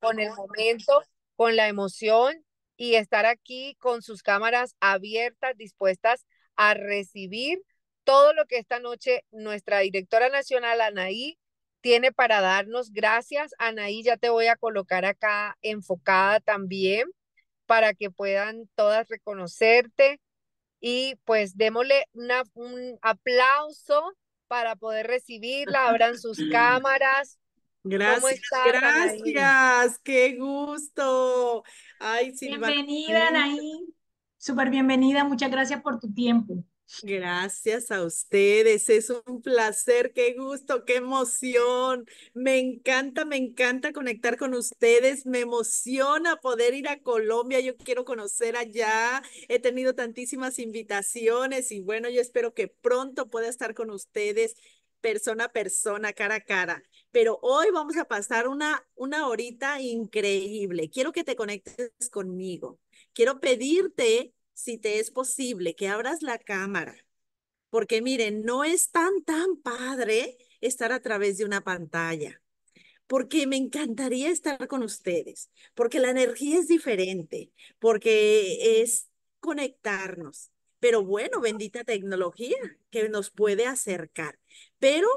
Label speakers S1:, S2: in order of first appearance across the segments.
S1: con el momento, con la emoción y estar aquí con sus cámaras abiertas, dispuestas a recibir todo lo que esta noche nuestra directora nacional, Anaí, tiene para darnos. Gracias, Anaí, ya te voy a colocar acá enfocada también para que puedan todas reconocerte y pues démosle un aplauso para poder recibirla, abran sus cámaras,
S2: Gracias, gracias,
S1: qué gusto. Ay, Bienvenida, Anaí.
S2: Súper bienvenida, muchas gracias por tu tiempo. Gracias a ustedes, es un placer, qué gusto, qué emoción. Me encanta, me encanta conectar con ustedes, me emociona poder ir a Colombia, yo quiero conocer allá, he tenido tantísimas invitaciones y bueno, yo espero que pronto pueda estar con ustedes persona a persona, cara a cara. Pero hoy vamos a pasar una, una horita increíble. Quiero que te conectes conmigo. Quiero pedirte, si te es posible, que abras la cámara. Porque miren, no es tan, tan padre estar a través de una pantalla porque me encantaría estar con ustedes, porque la energía es diferente, porque es conectarnos. Pero bueno, bendita tecnología que nos puede acercar. Pero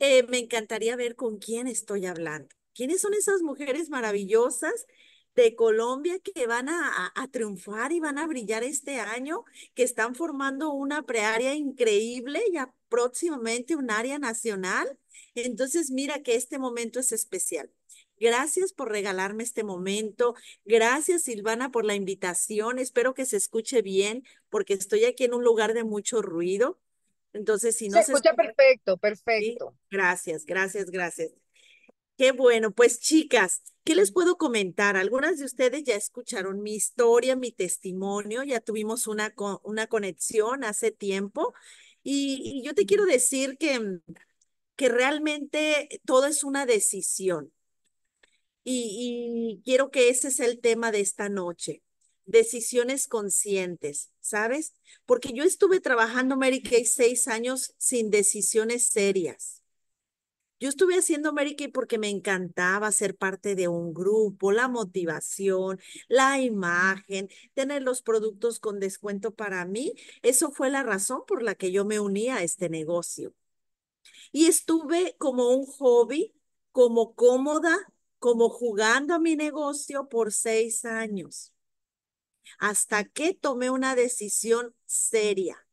S2: eh, me encantaría ver con quién estoy hablando. ¿Quiénes son esas mujeres maravillosas de Colombia que van a, triunfar y van a brillar este año, que están formando una preárea increíble y próximamente un área nacional? Entonces, mira que este momento es especial. Gracias por regalarme este momento. Gracias, Silvana, por la invitación. Espero que se escuche bien porque estoy aquí en un lugar de mucho ruido. Entonces, si no se, se escucha,
S1: perfecto, perfecto.
S2: Gracias, gracias, gracias. Qué bueno, pues chicas, ¿qué les puedo comentar? Algunas de ustedes ya escucharon mi historia, mi testimonio, ya tuvimos una, una conexión hace tiempo y, yo te quiero decir que, que realmente todo es una decisión y, quiero que ese es el tema de esta noche. Decisiones conscientes, ¿sabes? Porque yo estuve trabajando, Mary Kay, seis años sin decisiones serias. Yo estuve haciendo Mary Kay porque me encantaba ser parte de un grupo, la motivación, la imagen, tener los productos con descuento para mí. Eso fue la razón por la que yo me uní a este negocio. Y estuve como un hobby, como cómoda, como jugando a mi negocio por seis años, hasta que tomé una decisión seria.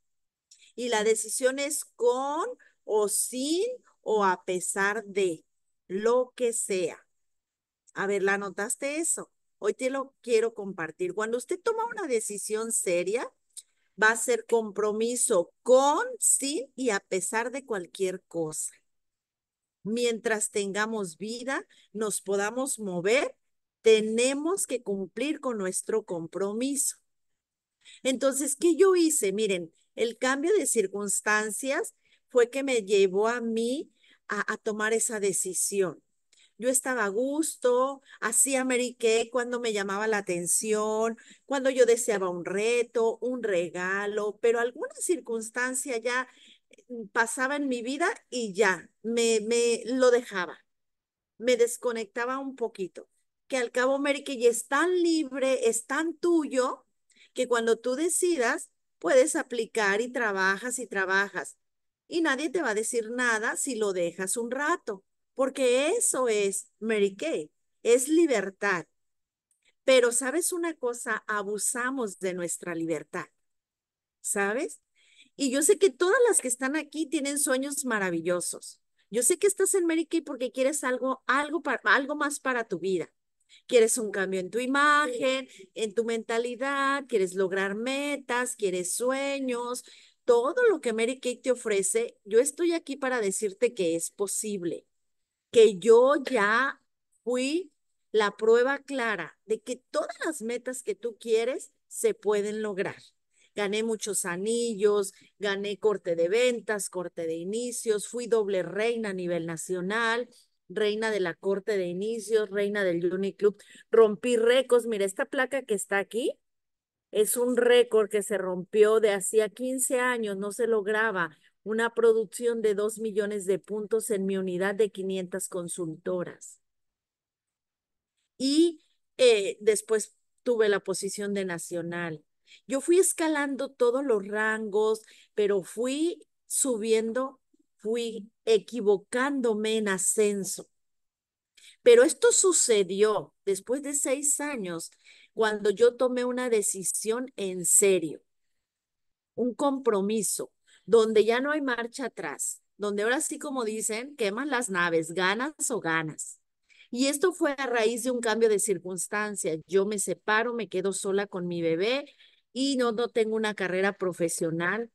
S2: Y la decisión es con o sin o a pesar de lo que sea. A ver, ¿la notaste eso? Hoy te lo quiero compartir. Cuando usted toma una decisión seria, va a ser compromiso con, sin y a pesar de cualquier cosa mientras tengamos vida, nos podamos mover, tenemos que cumplir con nuestro compromiso. Entonces, ¿qué yo hice? Miren, el cambio de circunstancias fue que me llevó a mí a, tomar esa decisión. Yo estaba a gusto, así ameriqué cuando me llamaba la atención, cuando yo deseaba un reto, un regalo, pero alguna circunstancia ya pasaba en mi vida y ya, me, me lo dejaba, me desconectaba un poquito. Que al cabo, Mary, ya es tan libre, es tan tuyo, que cuando tú decidas, puedes aplicar y trabajas y trabajas. Y nadie te va a decir nada si lo dejas un rato, porque eso es Mary Kay, es libertad. Pero sabes una cosa, abusamos de nuestra libertad. ¿Sabes? Y yo sé que todas las que están aquí tienen sueños maravillosos. Yo sé que estás en Mary Kay porque quieres algo, algo, para, algo más para tu vida. Quieres un cambio en tu imagen, en tu mentalidad, quieres lograr metas, quieres sueños. Todo lo que Mary Kay te ofrece, yo estoy aquí para decirte que es posible, que yo ya fui la prueba clara de que todas las metas que tú quieres se pueden lograr gané muchos anillos, gané corte de ventas, corte de inicios, fui doble reina a nivel nacional, reina de la corte de inicios, reina del Uniclub, rompí récords. Mira, esta placa que está aquí es un récord que se rompió de hacía 15 años, no se lograba una producción de 2 millones de puntos en mi unidad de 500 consultoras. Y eh, después tuve la posición de nacional. Yo fui escalando todos los rangos, pero fui subiendo, fui equivocándome en ascenso. Pero esto sucedió después de seis años, cuando yo tomé una decisión en serio, un compromiso, donde ya no hay marcha atrás, donde ahora sí, como dicen, queman las naves, ganas o ganas. Y esto fue a raíz de un cambio de circunstancia. Yo me separo, me quedo sola con mi bebé y no, tengo una carrera profesional,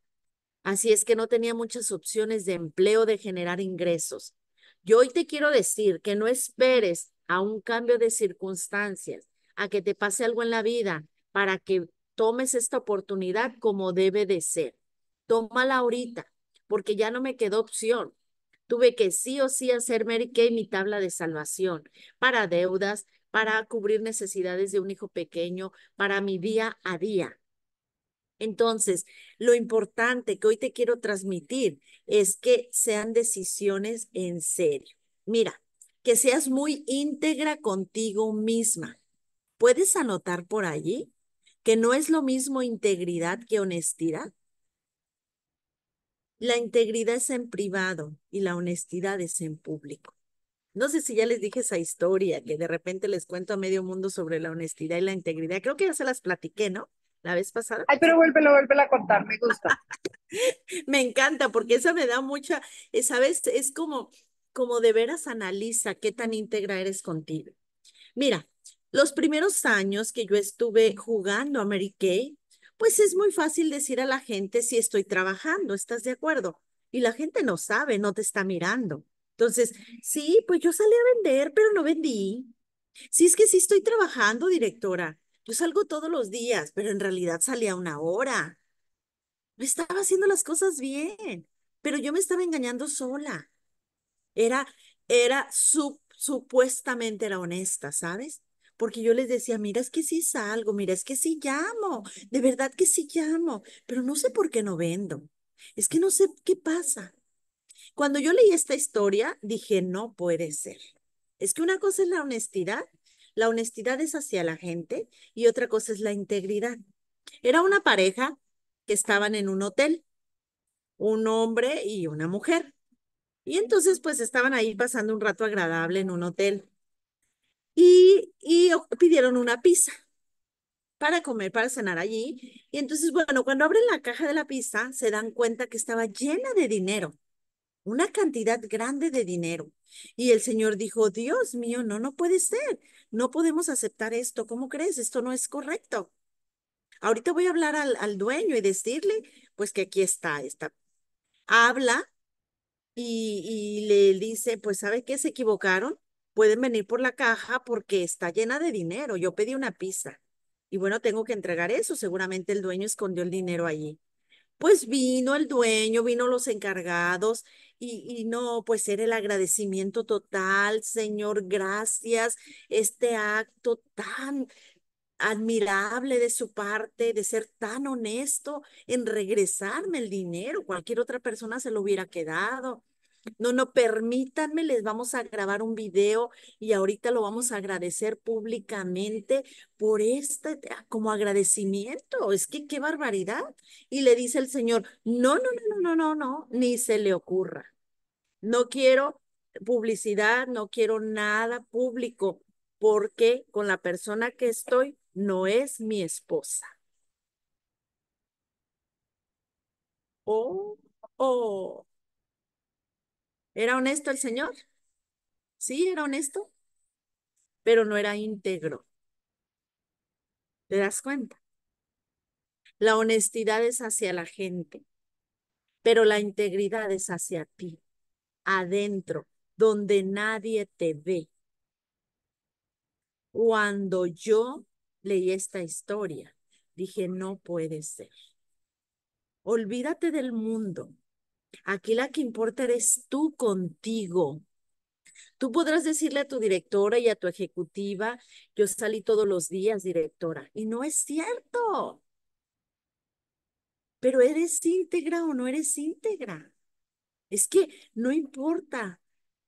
S2: así es que no tenía muchas opciones de empleo, de generar ingresos. Yo hoy te quiero decir que no esperes a un cambio de circunstancias, a que te pase algo en la vida para que tomes esta oportunidad como debe de ser. Tómala ahorita, porque ya no me quedó opción. Tuve que sí o sí hacerme que mi tabla de salvación para deudas, para cubrir necesidades de un hijo pequeño, para mi día a día. Entonces, lo importante que hoy te quiero transmitir es que sean decisiones en serio. Mira, que seas muy íntegra contigo misma. ¿Puedes anotar por allí que no es lo mismo integridad que honestidad? La integridad es en privado y la honestidad es en público. No sé si ya les dije esa historia que de repente les cuento a medio mundo sobre la honestidad y la integridad. Creo que ya se las platiqué, ¿no? la vez pasada. Ay, pero vuélvelo, vuélvelo a contar, me gusta. me encanta, porque esa me da mucha, eh, esa vez es como, como de veras analiza qué tan íntegra eres contigo. Mira, los primeros años que yo estuve jugando a Mary Kay, pues es muy fácil decir a la gente si estoy trabajando, ¿estás de acuerdo? Y la gente no sabe, no te está mirando. Entonces, sí, pues yo salí a vender, pero no vendí. Sí, es que sí estoy trabajando, directora. Pues, salgo todos los días, pero en realidad salía una hora. No estaba haciendo las cosas bien, pero yo me estaba engañando sola. Era, era supuestamente era honesta, ¿sabes? Porque yo les decía, mira, es que sí salgo, mira, es que sí llamo, de verdad que sí llamo, pero no sé por qué no vendo. Es que no sé qué pasa. Cuando yo leí esta historia, dije, no puede ser. Es que una cosa es la honestidad la honestidad es hacia la gente y otra cosa es la integridad. Era una pareja que estaban en un hotel, un hombre y una mujer. Y entonces pues estaban ahí pasando un rato agradable en un hotel. Y, pidieron una pizza para comer, para cenar allí. Y entonces, bueno, cuando abren la caja de la pizza, se dan cuenta que estaba llena de dinero una cantidad grande de dinero. Y el Señor dijo, Dios mío, no, no puede ser, no podemos aceptar esto, ¿cómo crees? Esto no es correcto. Ahorita voy a hablar al, dueño y decirle, pues que aquí está, esta. Habla y, y le dice, pues ¿sabe qué? Se equivocaron, pueden venir por la caja porque está llena de dinero, yo pedí una pizza. Y bueno, tengo que entregar eso, seguramente el dueño escondió el dinero allí pues vino el dueño, vino los encargados y, no, pues era el agradecimiento total, Señor, gracias, este acto tan admirable de su parte, de ser tan honesto en regresarme el dinero, cualquier otra persona se lo hubiera quedado. No, no, permítanme, les vamos a grabar un video y ahorita lo vamos a agradecer públicamente por este, ah, como agradecimiento. Es que qué barbaridad. Y le dice el Señor, no, no, no, no, no, no, no, ni se le ocurra. No quiero publicidad, no quiero nada público, porque con la persona que estoy no es mi esposa. Oh, oh. ¿Era honesto el Señor? Sí, era honesto, pero no era íntegro. ¿Te das cuenta? La honestidad es hacia la gente, pero la integridad es hacia ti, adentro, donde nadie te ve. Cuando yo leí esta historia, dije, no puede ser. Olvídate del mundo, Aquí la que importa eres tú contigo. Tú podrás decirle a tu directora y a tu ejecutiva, yo salí todos los días, directora, y no es cierto. Pero eres íntegra o no eres íntegra. Es que no importa,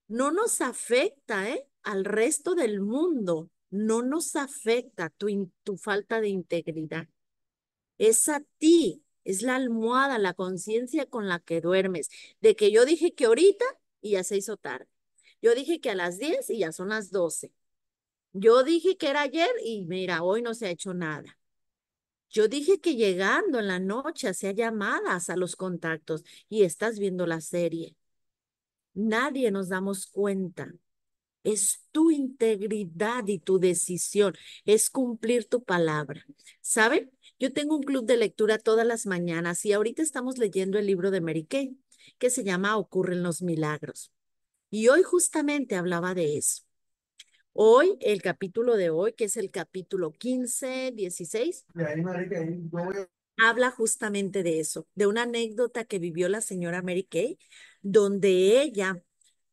S2: no nos afecta ¿eh? al resto del mundo, no nos afecta tu, tu falta de integridad. Es a ti es la almohada, la conciencia con la que duermes, de que yo dije que ahorita y ya se hizo tarde. Yo dije que a las 10 y ya son las 12. Yo dije que era ayer y mira, hoy no se ha hecho nada. Yo dije que llegando en la noche hacía llamadas a los contactos y estás viendo la serie. Nadie nos damos cuenta. Es tu integridad y tu decisión, es cumplir tu palabra. ¿Saben? Yo tengo un club de lectura todas las mañanas y ahorita estamos leyendo el libro de Mary Kay, que se llama Ocurren los Milagros. Y hoy justamente hablaba de eso. Hoy, el capítulo de hoy, que es el capítulo 15, 16, habla justamente de eso, de una anécdota que vivió la señora Mary Kay, donde ella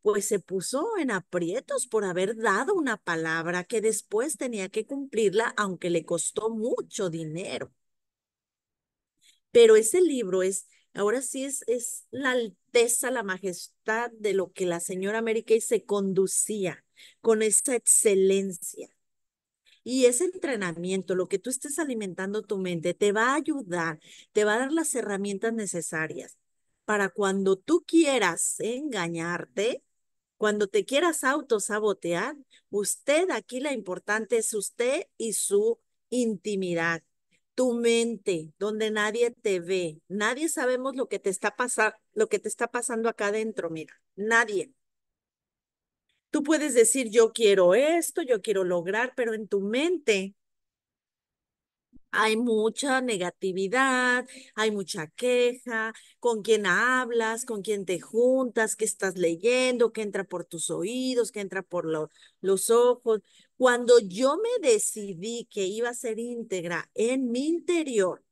S2: pues se puso en aprietos por haber dado una palabra que después tenía que cumplirla, aunque le costó mucho dinero. Pero ese libro es, ahora sí es, es la alteza, la majestad de lo que la señora Mary Kay se conducía con esa excelencia. Y ese entrenamiento, lo que tú estés alimentando tu mente, te va a ayudar, te va a dar las herramientas necesarias para cuando tú quieras engañarte, cuando te quieras autosabotear, usted aquí la importante es usted y su intimidad tu mente, donde nadie te ve. Nadie sabemos lo que te está pasando, lo que te está pasando acá adentro, mira, nadie. Tú puedes decir, yo quiero esto, yo quiero lograr, pero en tu mente hay mucha negatividad, hay mucha queja, con quién hablas, con quién te juntas, qué estás leyendo, qué entra por tus oídos, qué entra por los ojos. Cuando yo me decidí que iba a ser íntegra en mi interior,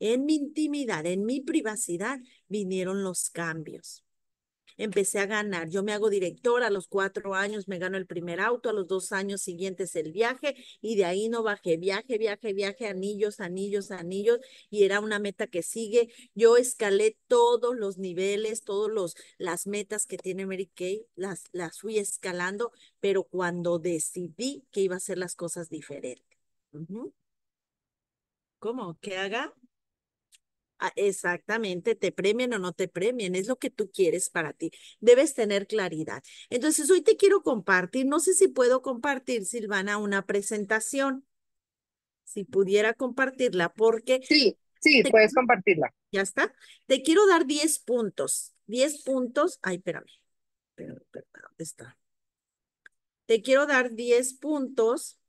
S2: en mi intimidad, en mi privacidad, vinieron los cambios empecé a ganar. Yo me hago directora a los cuatro años, me gano el primer auto, a los dos años siguientes el viaje y de ahí no bajé. Viaje, viaje, viaje, anillos, anillos, anillos y era una meta que sigue. Yo escalé todos los niveles, todos los las metas que tiene Mary Kay, las, las fui escalando, pero cuando decidí que iba a hacer las cosas diferente, ¿Cómo? ¿Qué haga? Exactamente, te premien o no te premien, es lo que tú quieres para ti. Debes tener claridad. Entonces, hoy te quiero compartir, no sé si puedo compartir, Silvana, una presentación. Si pudiera compartirla, porque... Sí, sí, puedes compartirla. Ya está. Te quiero dar 10 puntos. 10 puntos. Ay, espérame. Espérame, espérame. está? Te quiero dar 10 puntos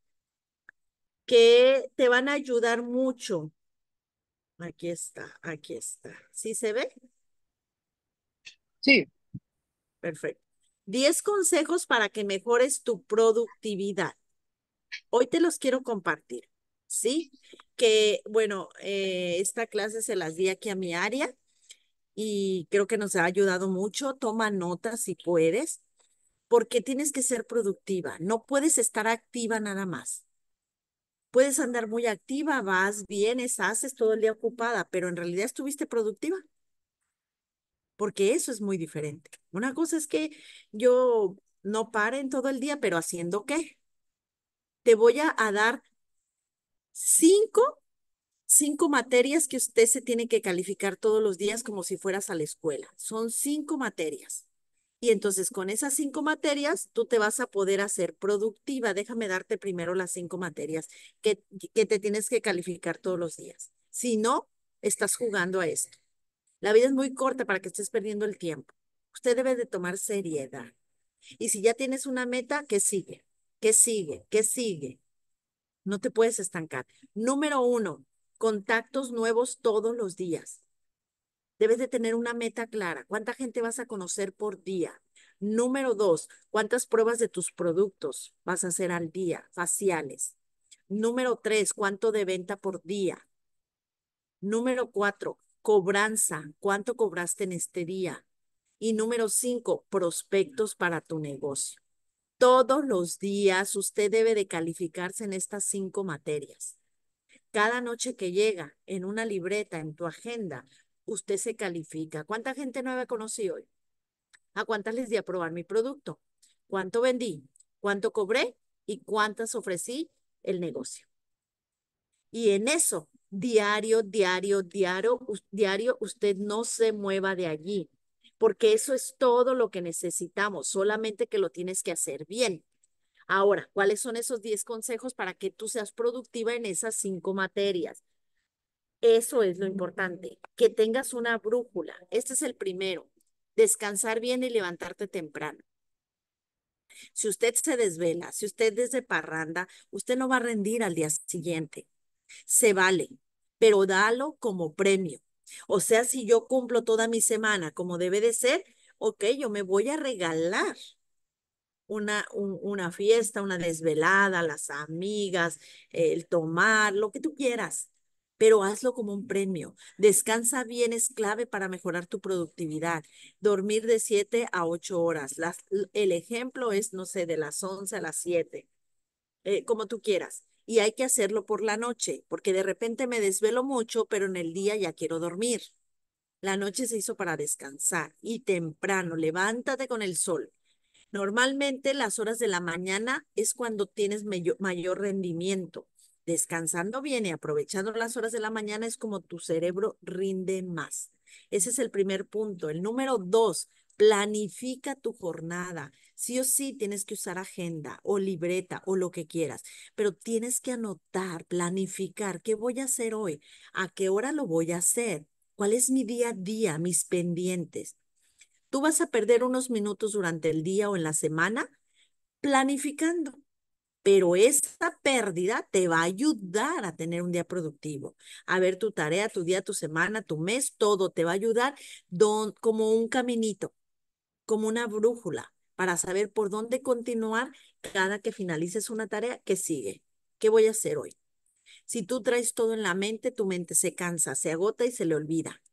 S2: que te van a ayudar mucho Aquí está, aquí está. ¿Sí se ve? Sí. Perfecto. Diez consejos para que mejores tu productividad. Hoy te los quiero compartir, ¿sí? Que, bueno, eh, esta clase se las di aquí a mi área y creo que nos ha ayudado mucho. Toma notas si puedes, porque tienes que ser productiva. No puedes estar activa nada más. Puedes andar muy activa, vas, vienes, haces todo el día ocupada, pero en realidad estuviste productiva. Porque eso es muy diferente. Una cosa es que yo no pare en todo el día, pero haciendo qué? Te voy a, a dar cinco, cinco materias que usted se tiene que calificar todos los días como si fueras a la escuela. Son cinco materias. Y entonces con esas cinco materias tú te vas a poder hacer productiva. Déjame darte primero las cinco materias que, te tienes que calificar todos los días. Si no, estás jugando a esto. La vida es muy corta para que estés perdiendo el tiempo. Usted debe de tomar seriedad. Y si ya tienes una meta, ¿qué sigue? ¿Qué sigue? ¿Qué sigue? No te puedes estancar. Número uno, contactos nuevos todos los días. Debes de tener una meta clara. ¿Cuánta gente vas a conocer por día? Número dos, ¿cuántas pruebas de tus productos vas a hacer al día? Faciales. Número tres, ¿cuánto de venta por día? Número cuatro, cobranza. ¿Cuánto cobraste en este día? Y número cinco, prospectos para tu negocio. Todos los días usted debe de calificarse en estas cinco materias. Cada noche que llega, en una libreta, en tu agenda, usted se califica. ¿Cuánta gente nueva conocí hoy? ¿A cuántas les di a probar mi producto? ¿Cuánto vendí? ¿Cuánto cobré? ¿Y cuántas ofrecí el negocio? Y en eso, diario, diario, diario, diario, usted no se mueva de allí, porque eso es todo lo que necesitamos, solamente que lo tienes que hacer bien. Ahora, ¿cuáles son esos 10 consejos para que tú seas productiva en esas cinco materias? Eso es lo mm. importante, que tengas una brújula. Este es el primero, descansar bien y levantarte temprano. Si usted se desvela, si usted es de parranda, usted no va a rendir al día siguiente. Se vale, pero dalo como premio. O sea, si yo cumplo toda mi semana como debe de ser, ok, yo me voy a regalar una, una fiesta, una desvelada, las amigas, el tomar, lo que tú quieras, pero hazlo como un premio. Descansa bien es clave para mejorar tu productividad. Dormir de 7 a 8 horas. el ejemplo es, no sé, de las 11 a las 7, eh, como tú quieras. Y hay que hacerlo por la noche, porque de repente me desvelo mucho, pero en el día ya quiero dormir. La noche se hizo para descansar y temprano, levántate con el sol. Normalmente las horas de la mañana es cuando tienes mayor rendimiento descansando bien y aprovechando las horas de la mañana es como tu cerebro rinde más. Ese es el primer punto. El número dos, planifica tu jornada. Sí o sí tienes que usar agenda o libreta o lo que quieras, pero tienes que anotar, planificar qué voy a hacer hoy, a qué hora lo voy a hacer, cuál es mi día a día, mis pendientes. Tú vas a perder unos minutos durante el día o en la semana planificando pero esta pérdida te va a ayudar a tener un día productivo, a ver tu tarea, tu día, tu semana, tu mes, todo, te va a ayudar como un caminito, como una brújula para saber por dónde continuar cada que finalices una tarea que sigue. ¿Qué voy a hacer hoy? Si tú traes todo en la mente, tu mente se cansa, se agota y se le olvida.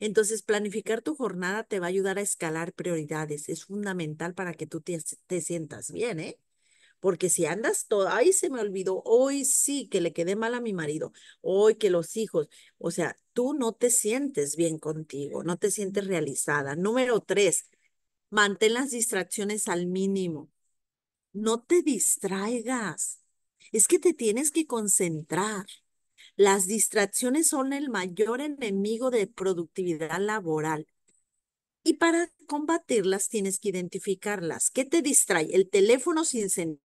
S2: Entonces, planificar tu jornada te va a ayudar a escalar prioridades. Es fundamental para que tú te sientas bien, ¿eh? Porque si andas todo, ay, se me olvidó, hoy sí que le quedé mal a mi marido, hoy que los hijos, o sea, tú no te sientes bien contigo, no te sientes realizada. Número tres, mantén las distracciones al mínimo. No te distraigas. Es que te tienes que concentrar. Las distracciones son el mayor enemigo de productividad laboral. Y para combatirlas tienes que identificarlas. ¿Qué te distrae? El teléfono sin sentido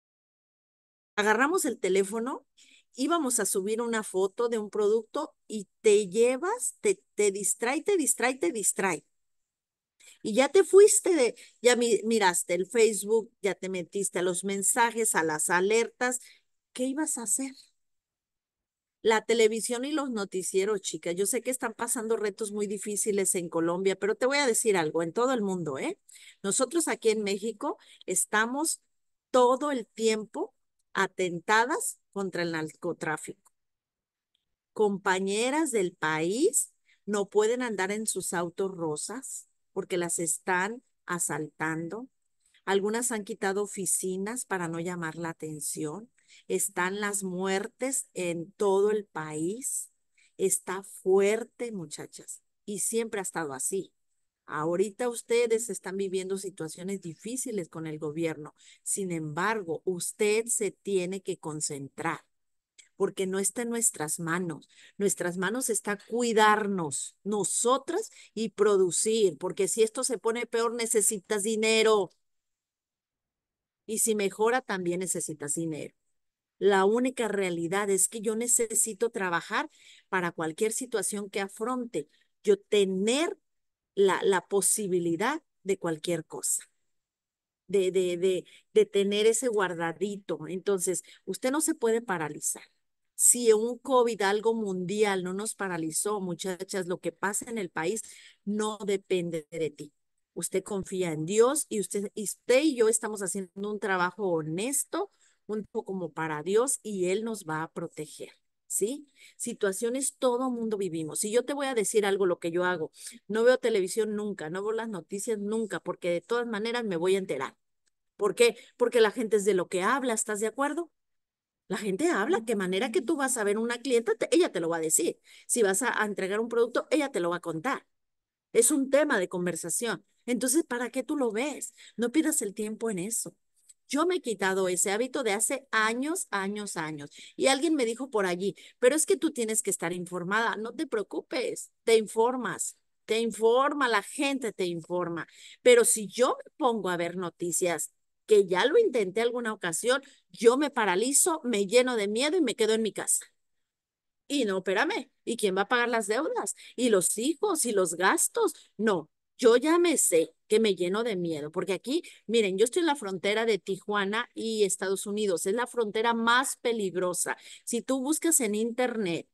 S2: agarramos el teléfono, íbamos a subir una foto de un producto y te llevas, te, te distrae, te distrae, te distrae. Y ya te fuiste de, ya miraste el Facebook, ya te metiste a los mensajes, a las alertas. ¿Qué ibas a hacer? La televisión y los noticieros, chicas. Yo sé que están pasando retos muy difíciles en Colombia, pero te voy a decir algo, en todo el mundo, ¿eh? Nosotros aquí en México estamos todo el tiempo atentadas contra el narcotráfico. Compañeras del país no pueden andar en sus autos rosas porque las están asaltando. Algunas han quitado oficinas para no llamar la atención. Están las muertes en todo el país. Está fuerte, muchachas, y siempre ha estado así. Ahorita ustedes están viviendo situaciones difíciles con el gobierno. Sin embargo, usted se tiene que concentrar porque no está en nuestras manos. Nuestras manos está cuidarnos nosotras y producir, porque si esto se pone peor necesitas dinero. Y si mejora también necesitas dinero. La única realidad es que yo necesito trabajar para cualquier situación que afronte. Yo tener la, posibilidad de cualquier cosa. De, de, de, de, tener ese guardadito. Entonces, usted no se puede paralizar. Si un COVID, algo mundial, no nos paralizó, muchachas, lo que pasa en el país no depende de ti. Usted confía en Dios y usted, y usted y yo estamos haciendo un trabajo honesto, un poco como para Dios y Él nos va a proteger. ¿sí? Situaciones todo mundo vivimos. Si yo te voy a decir algo, lo que yo hago, no veo televisión nunca, no veo las noticias nunca, porque de todas maneras me voy a enterar. ¿Por qué? Porque la gente es de lo que habla, ¿estás de acuerdo? La gente habla, qué manera que tú vas a ver una clienta, ella te lo va a decir. Si vas a, a entregar un producto, ella te lo va a contar. Es un tema de conversación. Entonces, ¿para qué tú lo ves? No pierdas el tiempo en eso. Yo me he quitado ese hábito de hace años, años, años. Y alguien me dijo por allí, pero es que tú tienes que estar informada, no te preocupes, te informas. Te informa, la gente te informa. Pero si yo me pongo a ver noticias que ya lo intenté alguna ocasión, yo me paralizo, me lleno de miedo y me quedo en mi casa. Y no, espérame, ¿y quién va a pagar las deudas? ¿Y los hijos? ¿Y los gastos? No, yo ya me sé que me lleno de miedo, porque aquí, miren, yo estoy en la frontera de Tijuana y Estados Unidos, es la frontera más peligrosa. Si tú buscas en internet,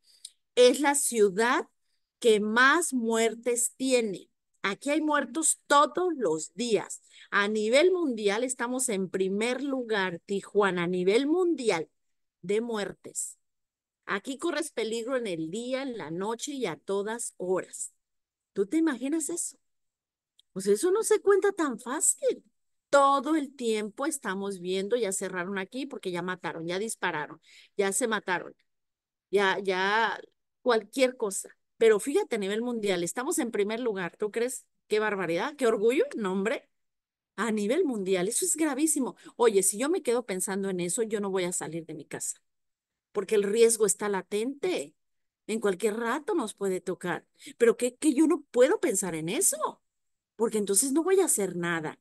S2: es la ciudad que más muertes tiene. Aquí hay muertos todos los días. A nivel mundial estamos en primer lugar, Tijuana, a nivel mundial de muertes. Aquí corres peligro en el día, en la noche y a todas horas. ¿Tú te imaginas eso? Pues eso no se cuenta tan fácil. Todo el tiempo estamos viendo, ya cerraron aquí porque ya mataron, ya dispararon, ya se mataron, ya, ya cualquier cosa. Pero fíjate, a nivel mundial, estamos en primer lugar. ¿Tú crees? Qué barbaridad, qué orgullo, nombre. A nivel mundial, eso es gravísimo. Oye, si yo me quedo pensando en eso, yo no voy a salir de mi casa, porque el riesgo está latente. En cualquier rato nos puede tocar. Pero que, que yo no puedo pensar en eso porque entonces no voy a hacer nada.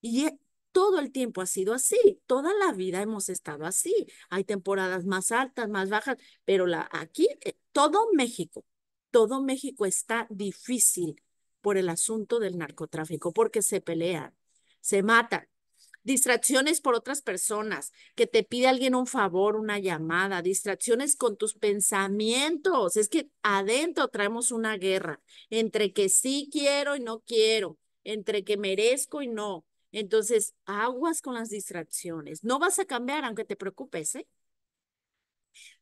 S2: Y todo el tiempo ha sido así, toda la vida hemos estado así. Hay temporadas más altas, más bajas, pero la, aquí eh, todo México, todo México está difícil por el asunto del narcotráfico, porque se pelean, se matan, distracciones por otras personas, que te pide alguien un favor, una llamada, distracciones con tus pensamientos. Es que adentro traemos una guerra entre que sí quiero y no quiero, entre que merezco y no. Entonces, aguas con las distracciones. No vas a cambiar aunque te preocupes, ¿eh?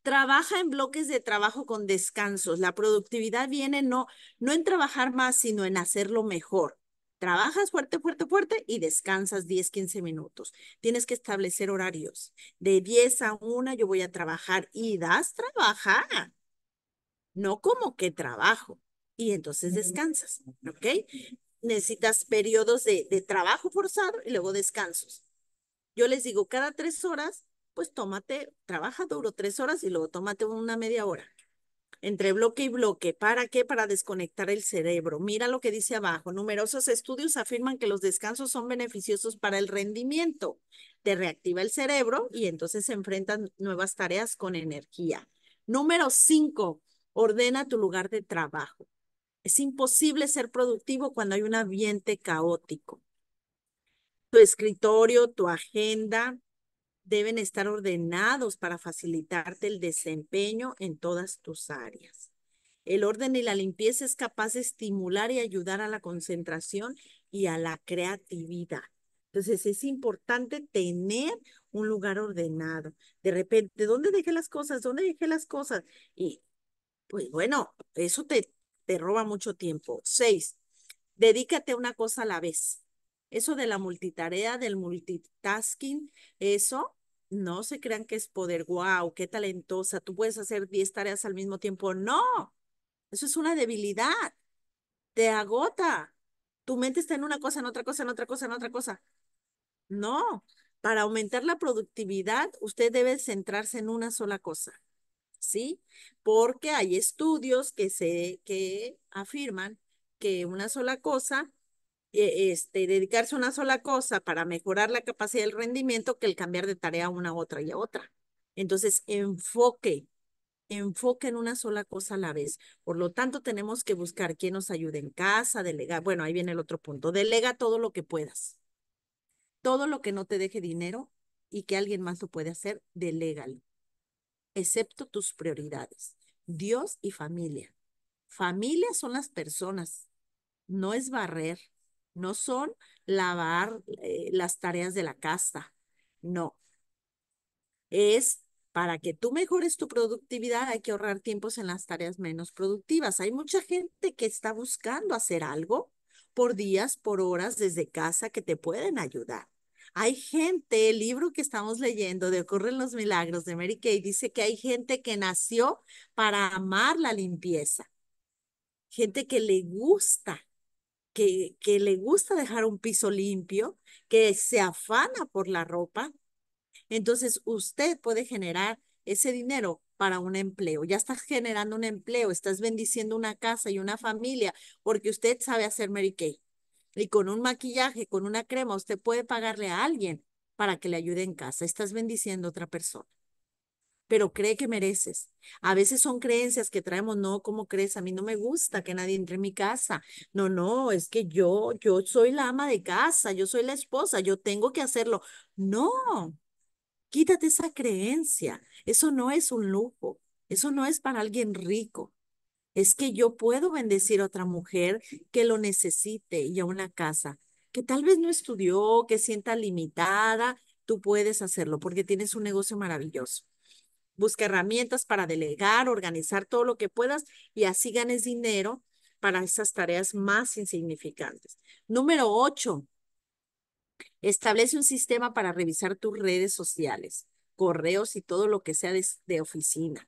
S2: Trabaja en bloques de trabajo con descansos. La productividad viene no, no en trabajar más, sino en hacerlo mejor. Trabajas fuerte, fuerte, fuerte y descansas 10, 15 minutos. Tienes que establecer horarios. De 10 a 1 yo voy a trabajar y das trabajar. No como que trabajo. Y entonces descansas, ¿ok? Necesitas periodos de, de trabajo forzado y luego descansos. Yo les digo, cada tres horas, pues tómate, trabaja duro tres horas y luego tómate una media hora entre bloque y bloque. ¿Para qué? Para desconectar el cerebro. Mira lo que dice abajo. Numerosos estudios afirman que los descansos son beneficiosos para el rendimiento. Te reactiva el cerebro y entonces se enfrentan nuevas tareas con energía. Número cinco, ordena tu lugar de trabajo. Es imposible ser productivo cuando hay un ambiente caótico. Tu escritorio, tu agenda, deben estar ordenados para facilitarte el desempeño en todas tus áreas. El orden y la limpieza es capaz de estimular y ayudar a la concentración y a la creatividad. Entonces es importante tener un lugar ordenado. De repente, ¿dónde dejé las cosas? ¿Dónde dejé las cosas? Y pues bueno, eso te, te roba mucho tiempo. Seis, dedícate a una cosa a la vez. Eso de la multitarea, del multitasking, eso no se crean que es poder, guau, qué talentosa, tú puedes hacer 10 tareas al mismo tiempo. No, eso es una debilidad, te agota. Tu mente está en una cosa, en otra cosa, en otra cosa, en otra cosa. No, para aumentar la productividad, usted debe centrarse en una sola cosa, ¿sí? Porque hay estudios que, se, que afirman que una sola cosa e, este, dedicarse a una sola cosa para mejorar la capacidad del rendimiento que el cambiar de tarea a una, a otra y a otra. Entonces, enfoque, enfoque en una sola cosa a la vez. Por lo tanto, tenemos que buscar quién nos ayude en casa, delegar. Bueno, ahí viene el otro punto. Delega todo lo que puedas. Todo lo que no te deje dinero y que alguien más lo puede hacer, delégalo. Excepto tus prioridades. Dios y familia. Familia son las personas. No es barrer, no son lavar eh, las tareas de la casa, no. Es para que tú mejores tu productividad, hay que ahorrar tiempos en las tareas menos productivas. Hay mucha gente que está buscando hacer algo por días, por horas desde casa que te pueden ayudar. Hay gente, el libro que estamos leyendo de Ocurren los Milagros de Mary Kay dice que hay gente que nació para amar la limpieza, gente que le gusta que, le gusta dejar un piso limpio, que se afana por la ropa. Entonces, usted puede generar ese dinero para un empleo. Ya estás generando un empleo, estás bendiciendo una casa y una familia porque usted sabe hacer Mary Kay. Y con un maquillaje, con una crema, usted puede pagarle a alguien para que le ayude en casa. Estás bendiciendo a otra persona pero cree que mereces. A veces son creencias que traemos, no, ¿cómo crees? A mí no me gusta que nadie entre en mi casa. No, no, es que yo, yo soy la ama de casa, yo soy la esposa, yo tengo que hacerlo. No, quítate esa creencia. Eso no es un lujo, eso no es para alguien rico. Es que yo puedo bendecir a otra mujer que lo necesite y a una casa que tal vez no estudió, que sienta limitada, tú puedes hacerlo porque tienes un negocio maravilloso busca herramientas para delegar, organizar todo lo que puedas y así ganes dinero para esas tareas más insignificantes. Número ocho, establece un sistema para revisar tus redes sociales, correos y todo lo que sea de, de oficina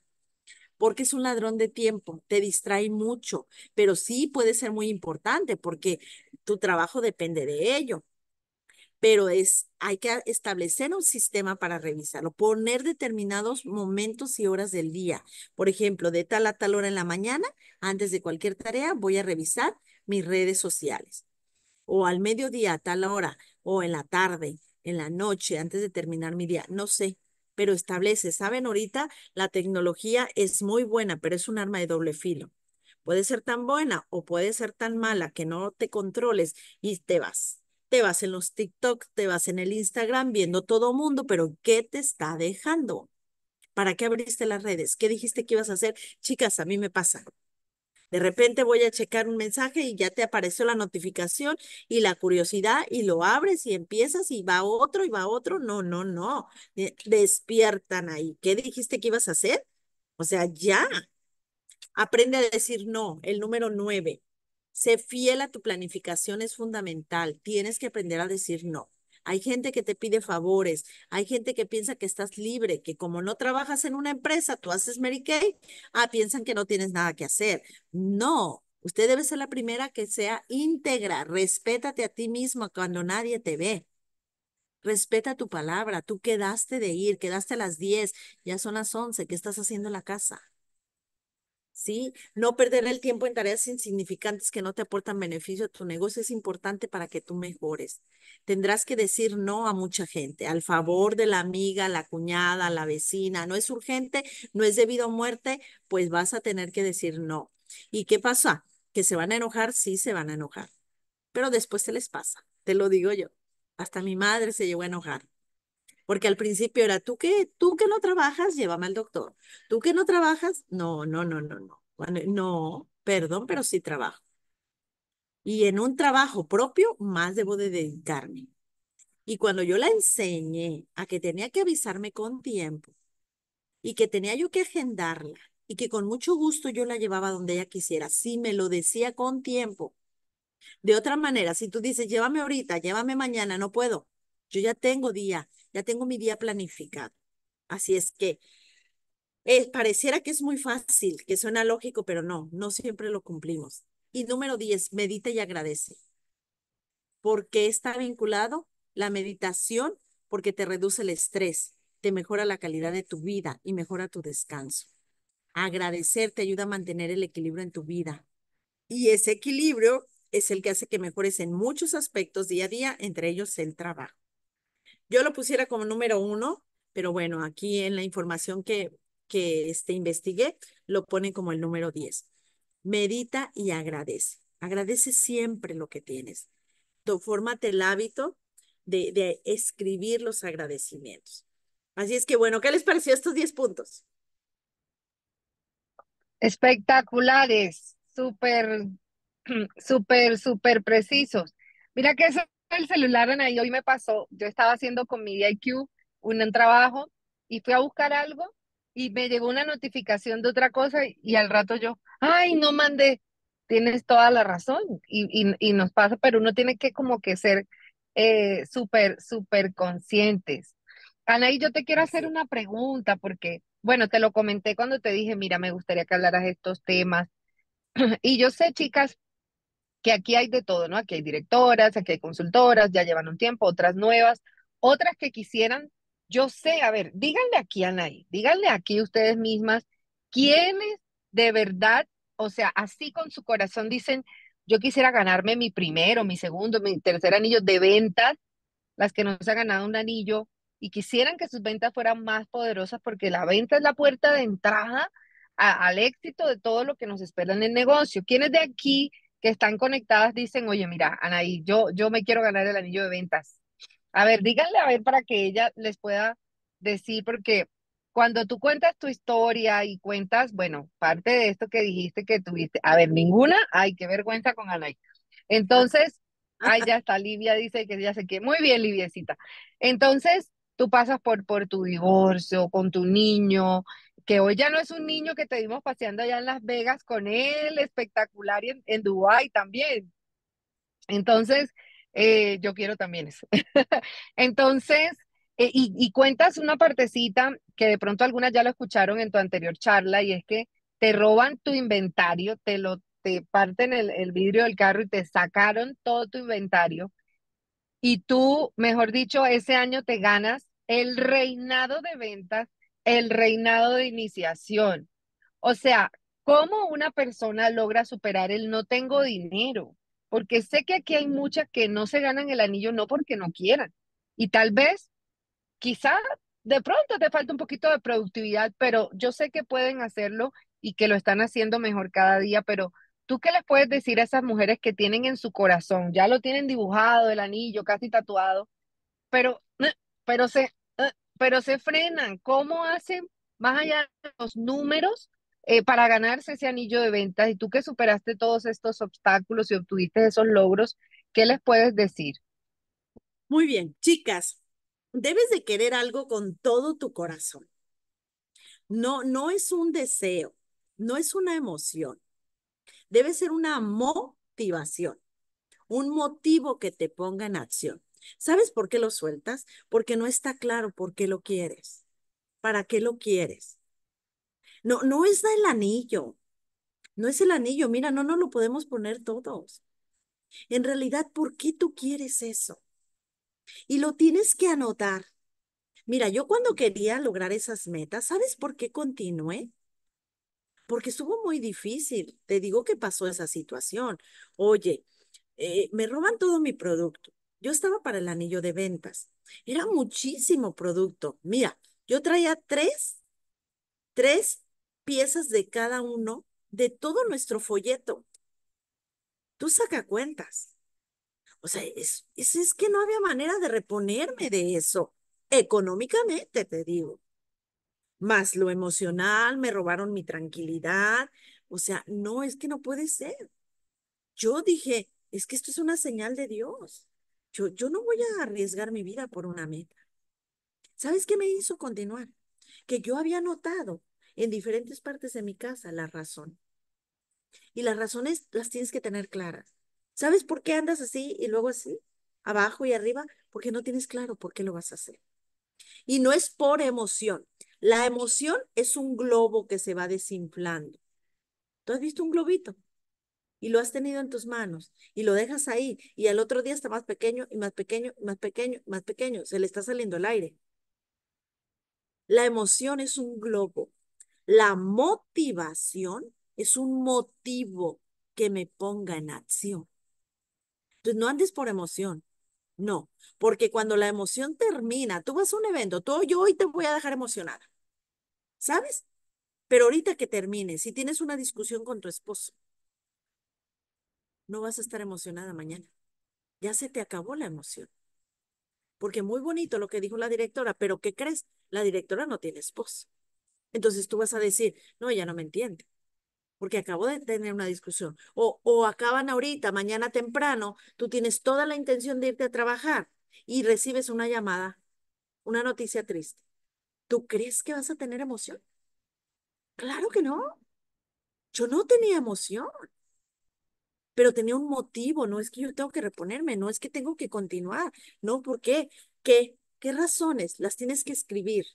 S2: porque es un ladrón de tiempo, te distrae mucho, pero sí puede ser muy importante porque tu trabajo depende de ello pero es, hay que establecer un sistema para revisarlo, poner determinados momentos y horas del día. Por ejemplo, de tal a tal hora en la mañana, antes de cualquier tarea, voy a revisar mis redes sociales. O al mediodía, a tal hora, o en la tarde, en la noche, antes de terminar mi día, no sé, pero establece, saben, ahorita la tecnología es muy buena, pero es un arma de doble filo. Puede ser tan buena o puede ser tan mala que no te controles y te vas te vas en los TikTok, te vas en el Instagram viendo todo mundo, pero ¿qué te está dejando? ¿Para qué abriste las redes? ¿Qué dijiste que ibas a hacer? Chicas, a mí me pasa. De repente voy a checar un mensaje y ya te apareció la notificación y la curiosidad y lo abres y empiezas y va otro y va otro. No, no, no. Eh, despiertan ahí. ¿Qué dijiste que ibas a hacer? O sea, ya. Aprende a decir no, el número nueve. Sé fiel a tu planificación es fundamental. Tienes que aprender a decir no. Hay gente que te pide favores, hay gente que piensa que estás libre, que como no trabajas en una empresa, tú haces Mary Kay, ah, piensan que no tienes nada que hacer. No, usted debe ser la primera que sea íntegra, respétate a ti mismo cuando nadie te ve. Respeta tu palabra, tú quedaste de ir, quedaste a las 10, ya son las 11, ¿qué estás haciendo en la casa? ¿sí? No perder el tiempo en tareas insignificantes que no te aportan beneficio a tu negocio es importante para que tú mejores. Tendrás que decir no a mucha gente, al favor de la amiga, la cuñada, la vecina. No es urgente, no es debido a muerte, pues vas a tener que decir no. ¿Y qué pasa? Que se van a enojar, sí se van a enojar, pero después se les pasa, te lo digo yo. Hasta mi madre se llegó a enojar porque al principio era, tú que, tú que no trabajas, llévame al doctor. Tú que no trabajas, no, no, no, no, no. no, perdón, pero sí trabajo. Y en un trabajo propio más debo de dedicarme. Y cuando yo la enseñé a que tenía que avisarme con tiempo y que tenía yo que agendarla y que con mucho gusto yo la llevaba donde ella quisiera, si me lo decía con tiempo. De otra manera, si tú dices, llévame ahorita, llévame mañana, no puedo. Yo ya tengo día, ya tengo mi día planificado. Así es que eh, pareciera que es muy fácil, que suena lógico, pero no, no siempre lo cumplimos. Y número 10, medita y agradece. ¿Por qué está vinculado la meditación? Porque te reduce el estrés, te mejora la calidad de tu vida y mejora tu descanso. Agradecer te ayuda a mantener el equilibrio en tu vida. Y ese equilibrio es el que hace que mejores en muchos aspectos día a día, entre ellos el trabajo. Yo lo pusiera como número uno, pero bueno, aquí en la información que, que este, investigué, lo ponen como el número diez. Medita y agradece. Agradece siempre lo que tienes. Fórmate el hábito de, de escribir los agradecimientos. Así es que bueno, ¿qué les pareció estos diez puntos?
S1: Espectaculares, súper, súper, súper precisos. Mira que eso el celular, Ana, hoy me pasó, yo estaba haciendo con mi IQ un trabajo y fui a buscar algo y me llegó una notificación de otra cosa y, al rato yo, ay, no mandé, tienes toda la razón y, y, nos pasa, pero uno tiene que como que ser eh, súper, súper conscientes. Anaí, yo te quiero hacer una pregunta porque, bueno, te lo comenté cuando te dije, mira, me gustaría que hablaras de estos temas. Y yo sé, chicas, que aquí hay de todo, ¿no? Aquí hay directoras, aquí hay consultoras, ya llevan un tiempo, otras nuevas, otras que quisieran, yo sé, a ver, díganle aquí a nadie, díganle aquí ustedes mismas, ¿quiénes de verdad, o sea, así con su corazón dicen, yo quisiera ganarme mi primero, mi segundo, mi tercer anillo de ventas, las que nos se han ganado un anillo y quisieran que sus ventas fueran más poderosas porque la venta es la puerta de entrada al éxito de todo lo que nos espera en el negocio. ¿Quiénes de aquí que están conectadas dicen, oye, mira, Anaí, yo, yo me quiero ganar el anillo de ventas. A ver, díganle a ver para que ella les pueda decir, porque cuando tú cuentas tu historia y cuentas, bueno, parte de esto que dijiste que tuviste, a ver, ninguna, ay, qué vergüenza con Anaí. Entonces, ay, ya está, Livia dice que ya sé que, muy bien, Liviecita. Entonces, tú pasas por, por tu divorcio, con tu niño, que hoy ya no es un niño que te vimos paseando allá en Las Vegas con él, espectacular, y en, en Dubái también. Entonces, eh, yo quiero también eso. Entonces, eh, y, cuentas una partecita que de pronto algunas ya lo escucharon en tu anterior charla, y es que te roban tu inventario, te lo te parten el, el vidrio del carro y te sacaron todo tu inventario y tú, mejor dicho, ese año te ganas el reinado de ventas, el reinado de iniciación. O sea, ¿cómo una persona logra superar el no tengo dinero? Porque sé que aquí hay muchas que no se ganan el anillo no porque no quieran. Y tal vez, quizá de pronto te falta un poquito de productividad, pero yo sé que pueden hacerlo y que lo están haciendo mejor cada día, pero ¿Tú qué les puedes decir a esas mujeres que tienen en su corazón? Ya lo tienen dibujado, el anillo casi tatuado, pero, eh, pero, se, eh, pero se frenan. ¿Cómo hacen más allá de los números eh, para ganarse ese anillo de ventas? Y tú que superaste todos estos obstáculos y obtuviste esos logros, ¿qué les puedes decir?
S2: Muy bien, chicas, debes de querer algo con todo tu corazón. No, no es un deseo, no es una emoción Debe ser una motivación, un motivo que te ponga en acción. ¿Sabes por qué lo sueltas? Porque no está claro por qué lo quieres. ¿Para qué lo quieres? No, no es el anillo. No es el anillo. Mira, no no lo podemos poner todos. En realidad, ¿por qué tú quieres eso? Y lo tienes que anotar. Mira, yo cuando quería lograr esas metas, ¿sabes por qué continué? porque estuvo muy difícil. Te digo que pasó esa situación. Oye, eh, me roban todo mi producto. Yo estaba para el anillo de ventas. Era muchísimo producto. Mira, yo traía tres, tres piezas de cada uno de todo nuestro folleto. Tú saca cuentas. O sea, es que no había manera de reponerme de eso, económicamente, te digo más lo emocional, me robaron mi tranquilidad. O sea, no, es que no puede ser. Yo dije, es que esto es una señal de Dios. Yo, yo no voy a arriesgar mi vida por una meta. ¿Sabes qué me hizo continuar? Que yo había notado en diferentes partes de mi casa la razón. Y las razones las tienes que tener claras. ¿Sabes por qué andas así y luego así? Abajo y arriba, porque no tienes claro por qué lo vas a hacer. Y no es por emoción. La emoción es un globo que se va desinflando. ¿Tú has visto un globito? Y lo has tenido en tus manos y lo dejas ahí y al otro día está más pequeño y más pequeño más pequeño más pequeño. Se le está saliendo el aire. La emoción es un globo. La motivación es un motivo que me ponga en acción. Entonces no andes por emoción, no, porque cuando la emoción termina, tú vas a un evento, yo hoy te voy a dejar emocionada, ¿sabes? Pero ahorita que termine, si tienes una discusión con tu esposo, no vas a estar emocionada mañana. Ya se te acabó la emoción. Porque muy bonito lo que dijo la directora, pero ¿qué crees? La directora no tiene esposo. Entonces tú vas a decir, no, ella no me entiende porque acabo de tener una discusión, o, acaban ahorita, mañana temprano, tú tienes toda la intención de irte a trabajar y recibes una llamada, una noticia triste. ¿Tú crees que vas a tener emoción? Claro que no. Yo no tenía emoción, pero tenía un motivo, no es que yo tengo que reponerme, no es que tengo que continuar, no, ¿por qué? ¿Qué? ¿Qué razones? Las tienes que escribir,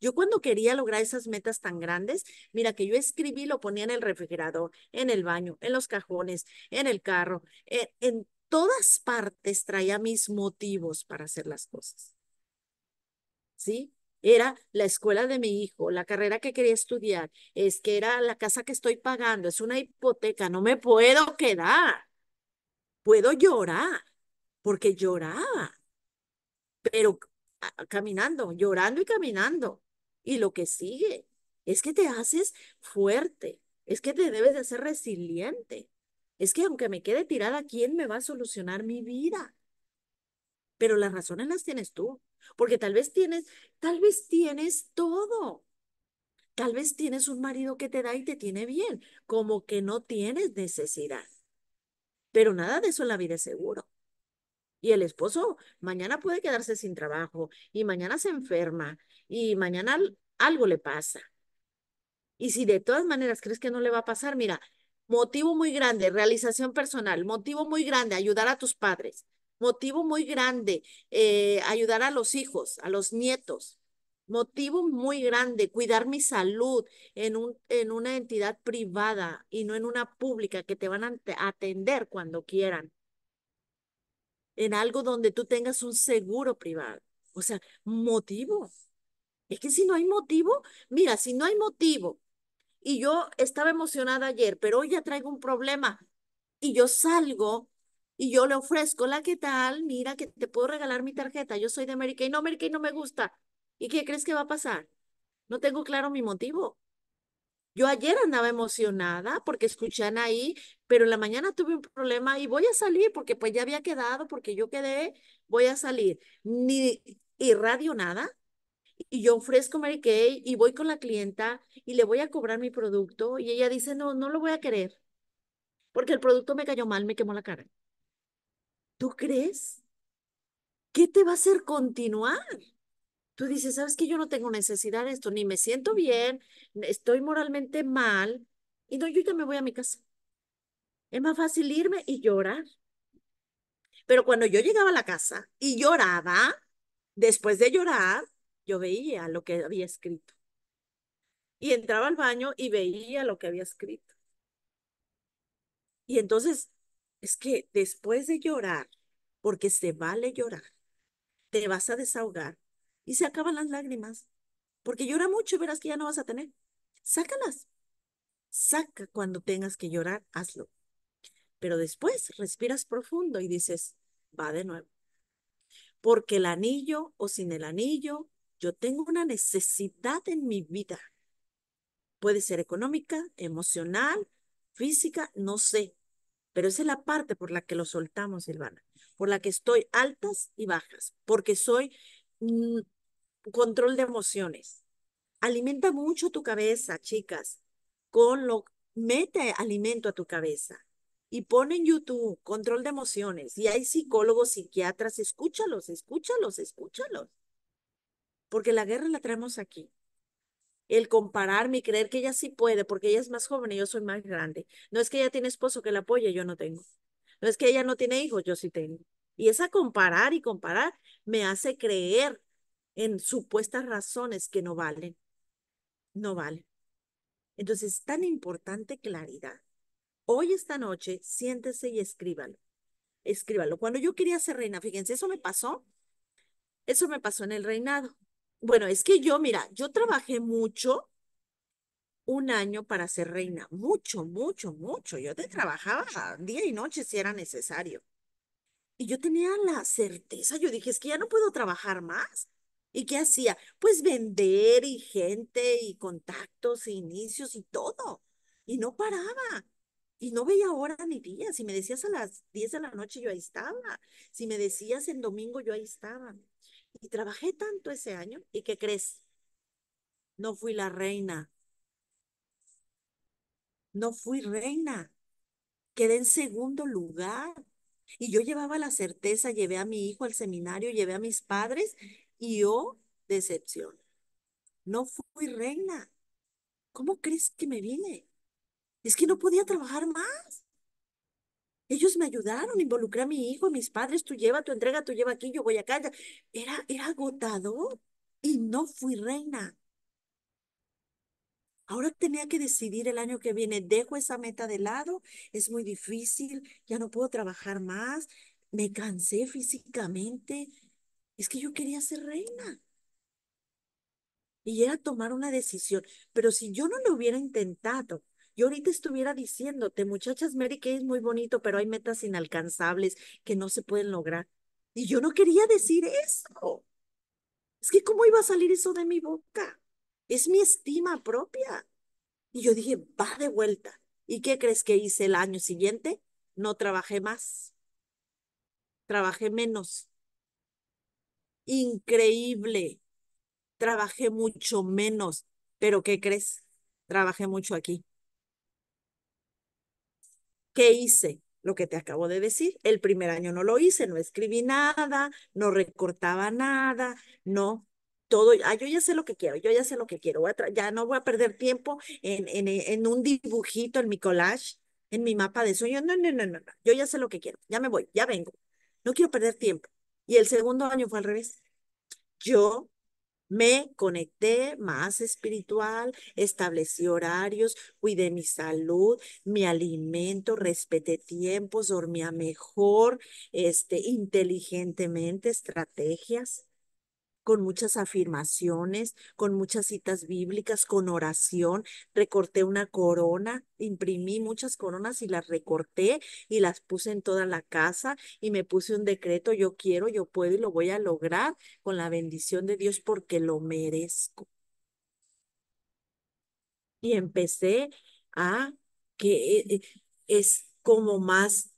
S2: yo cuando quería lograr esas metas tan grandes, mira que yo escribí, lo ponía en el refrigerador, en el baño, en los cajones, en el carro, eh, en, todas partes traía mis motivos para hacer las cosas. ¿Sí? era la escuela de mi hijo, la carrera que quería estudiar, es que era la casa que estoy pagando, es una hipoteca, no me puedo quedar. Puedo llorar, porque lloraba. Pero caminando, llorando y caminando. Y lo que sigue es que te haces fuerte, es que te debes de ser resiliente. Es que aunque me quede tirada, ¿quién me va a solucionar mi vida? Pero las razones las tienes tú, porque tal vez tienes, tal vez tienes todo. Tal vez tienes un marido que te da y te tiene bien, como que no tienes necesidad. Pero nada de eso en la vida es seguro. Y el esposo mañana puede quedarse sin trabajo y mañana se enferma y mañana algo le pasa. Y si de todas maneras crees que no le va a pasar, mira, motivo muy grande, realización personal, motivo muy grande, ayudar a tus padres, motivo muy grande, eh, ayudar a los hijos, a los nietos, motivo muy grande, cuidar mi salud en, un, en una entidad privada y no en una pública que te van a atender cuando quieran en algo donde tú tengas un seguro privado. O sea, motivo. Es que si no hay motivo, mira, si no hay motivo y yo estaba emocionada ayer, pero hoy ya traigo un problema y yo salgo y yo le ofrezco, la que tal, mira que te puedo regalar mi tarjeta, yo soy de América y no, América y no me gusta. ¿Y qué crees que va a pasar? No tengo claro mi motivo. Yo ayer andaba emocionada porque escuchan ahí, pero en la mañana tuve un problema y voy a salir porque pues ya había quedado, porque yo quedé, voy a salir. Ni irradio radio nada. Y yo ofrezco Mary Kay y voy con la clienta y le voy a cobrar mi producto y ella dice, no, no lo voy a querer porque el producto me cayó mal, me quemó la cara. ¿Tú crees? ¿Qué te va a hacer continuar? tú dices, sabes que yo no tengo necesidad de esto, ni me siento bien, estoy moralmente mal, y no, yo ya me voy a mi casa. Es más fácil irme y llorar. Pero cuando yo llegaba a la casa y lloraba, después de llorar, yo veía lo que había escrito. Y entraba al baño y veía lo que había escrito. Y entonces, es que después de llorar, porque se vale llorar, te vas a desahogar, y se acaban las lágrimas, porque llora mucho y verás que ya no vas a tener. Sácalas. Saca cuando tengas que llorar, hazlo. Pero después respiras profundo y dices, va de nuevo. Porque el anillo o sin el anillo, yo tengo una necesidad en mi vida. Puede ser económica, emocional, física, no sé. Pero esa es la parte por la que lo soltamos, Silvana, por la que estoy altas y bajas, porque soy control de emociones. Alimenta mucho tu cabeza, chicas, con lo mete alimento a tu cabeza y pon en YouTube control de emociones y hay psicólogos, psiquiatras, escúchalos, escúchalos, escúchalos. Porque la guerra la traemos aquí. El compararme y creer que ella sí puede porque ella es más joven y yo soy más grande. No es que ella tiene esposo que la apoye, yo no tengo. No es que ella no tiene hijos, yo sí tengo. Y esa comparar y comparar me hace creer en supuestas razones que no valen. No valen. Entonces, es tan importante claridad. Hoy, esta noche, siéntese y escríbalo. Escríbalo. Cuando yo quería ser reina, fíjense, eso me pasó. Eso me pasó en el reinado. Bueno, es que yo, mira, yo trabajé mucho un año para ser reina. Mucho, mucho, mucho. Yo te trabajaba día y noche si era necesario. Y yo tenía la certeza, yo dije, es que ya no puedo trabajar más. ¿Y qué hacía? Pues vender y gente y contactos e inicios y todo. Y no paraba. Y no veía hora ni día. Si me decías a las 10 de la noche, yo ahí estaba. Si me decías en domingo, yo ahí estaba. Y trabajé tanto ese año. ¿Y qué crees? No fui la reina. No fui reina. Quedé en segundo lugar. Y yo llevaba la certeza, llevé a mi hijo al seminario, llevé a mis padres y yo, decepción. No fui reina. ¿Cómo crees que me vine? Es que no podía trabajar más. Ellos me ayudaron, involucré a mi hijo, a mis padres, tú lleva, tu entrega, tú lleva aquí, yo voy acá. Era, era agotador y no fui reina. Ahora tenía que decidir el año que viene, dejo esa meta de lado, es muy difícil, ya no puedo trabajar más, me cansé físicamente. Es que yo quería ser reina. Y era tomar una decisión. Pero si yo no lo hubiera intentado, yo ahorita estuviera diciéndote, muchachas, Mary Kay es muy bonito, pero hay metas inalcanzables que no se pueden lograr. Y yo no quería decir eso. Es que cómo iba a salir eso de mi boca es mi estima propia. Y yo dije, va de vuelta. ¿Y qué crees que hice el año siguiente? No trabajé más. Trabajé menos. Increíble. Trabajé mucho menos. Pero ¿qué crees? Trabajé mucho aquí. ¿Qué hice? Lo que te acabo de decir. El primer año no lo hice, no escribí nada, no recortaba nada, no. Ah, yo ya sé lo que quiero, yo ya sé lo que quiero, ya no voy a perder tiempo en, en, un dibujito, en mi collage, en mi mapa de sueño, no, no, no, no, no, yo ya sé lo que quiero, ya me voy, ya vengo, no quiero perder tiempo. Y el segundo año fue al revés. Yo me conecté más espiritual, establecí horarios, cuidé mi salud, mi alimento, respeté tiempos, dormía mejor, este, inteligentemente, estrategias con muchas afirmaciones, con muchas citas bíblicas, con oración. Recorté una corona, imprimí muchas coronas y las recorté y las puse en toda la casa y me puse un decreto, yo quiero, yo puedo y lo voy a lograr con la bendición de Dios porque lo merezco. Y empecé a que eh, eh, es como más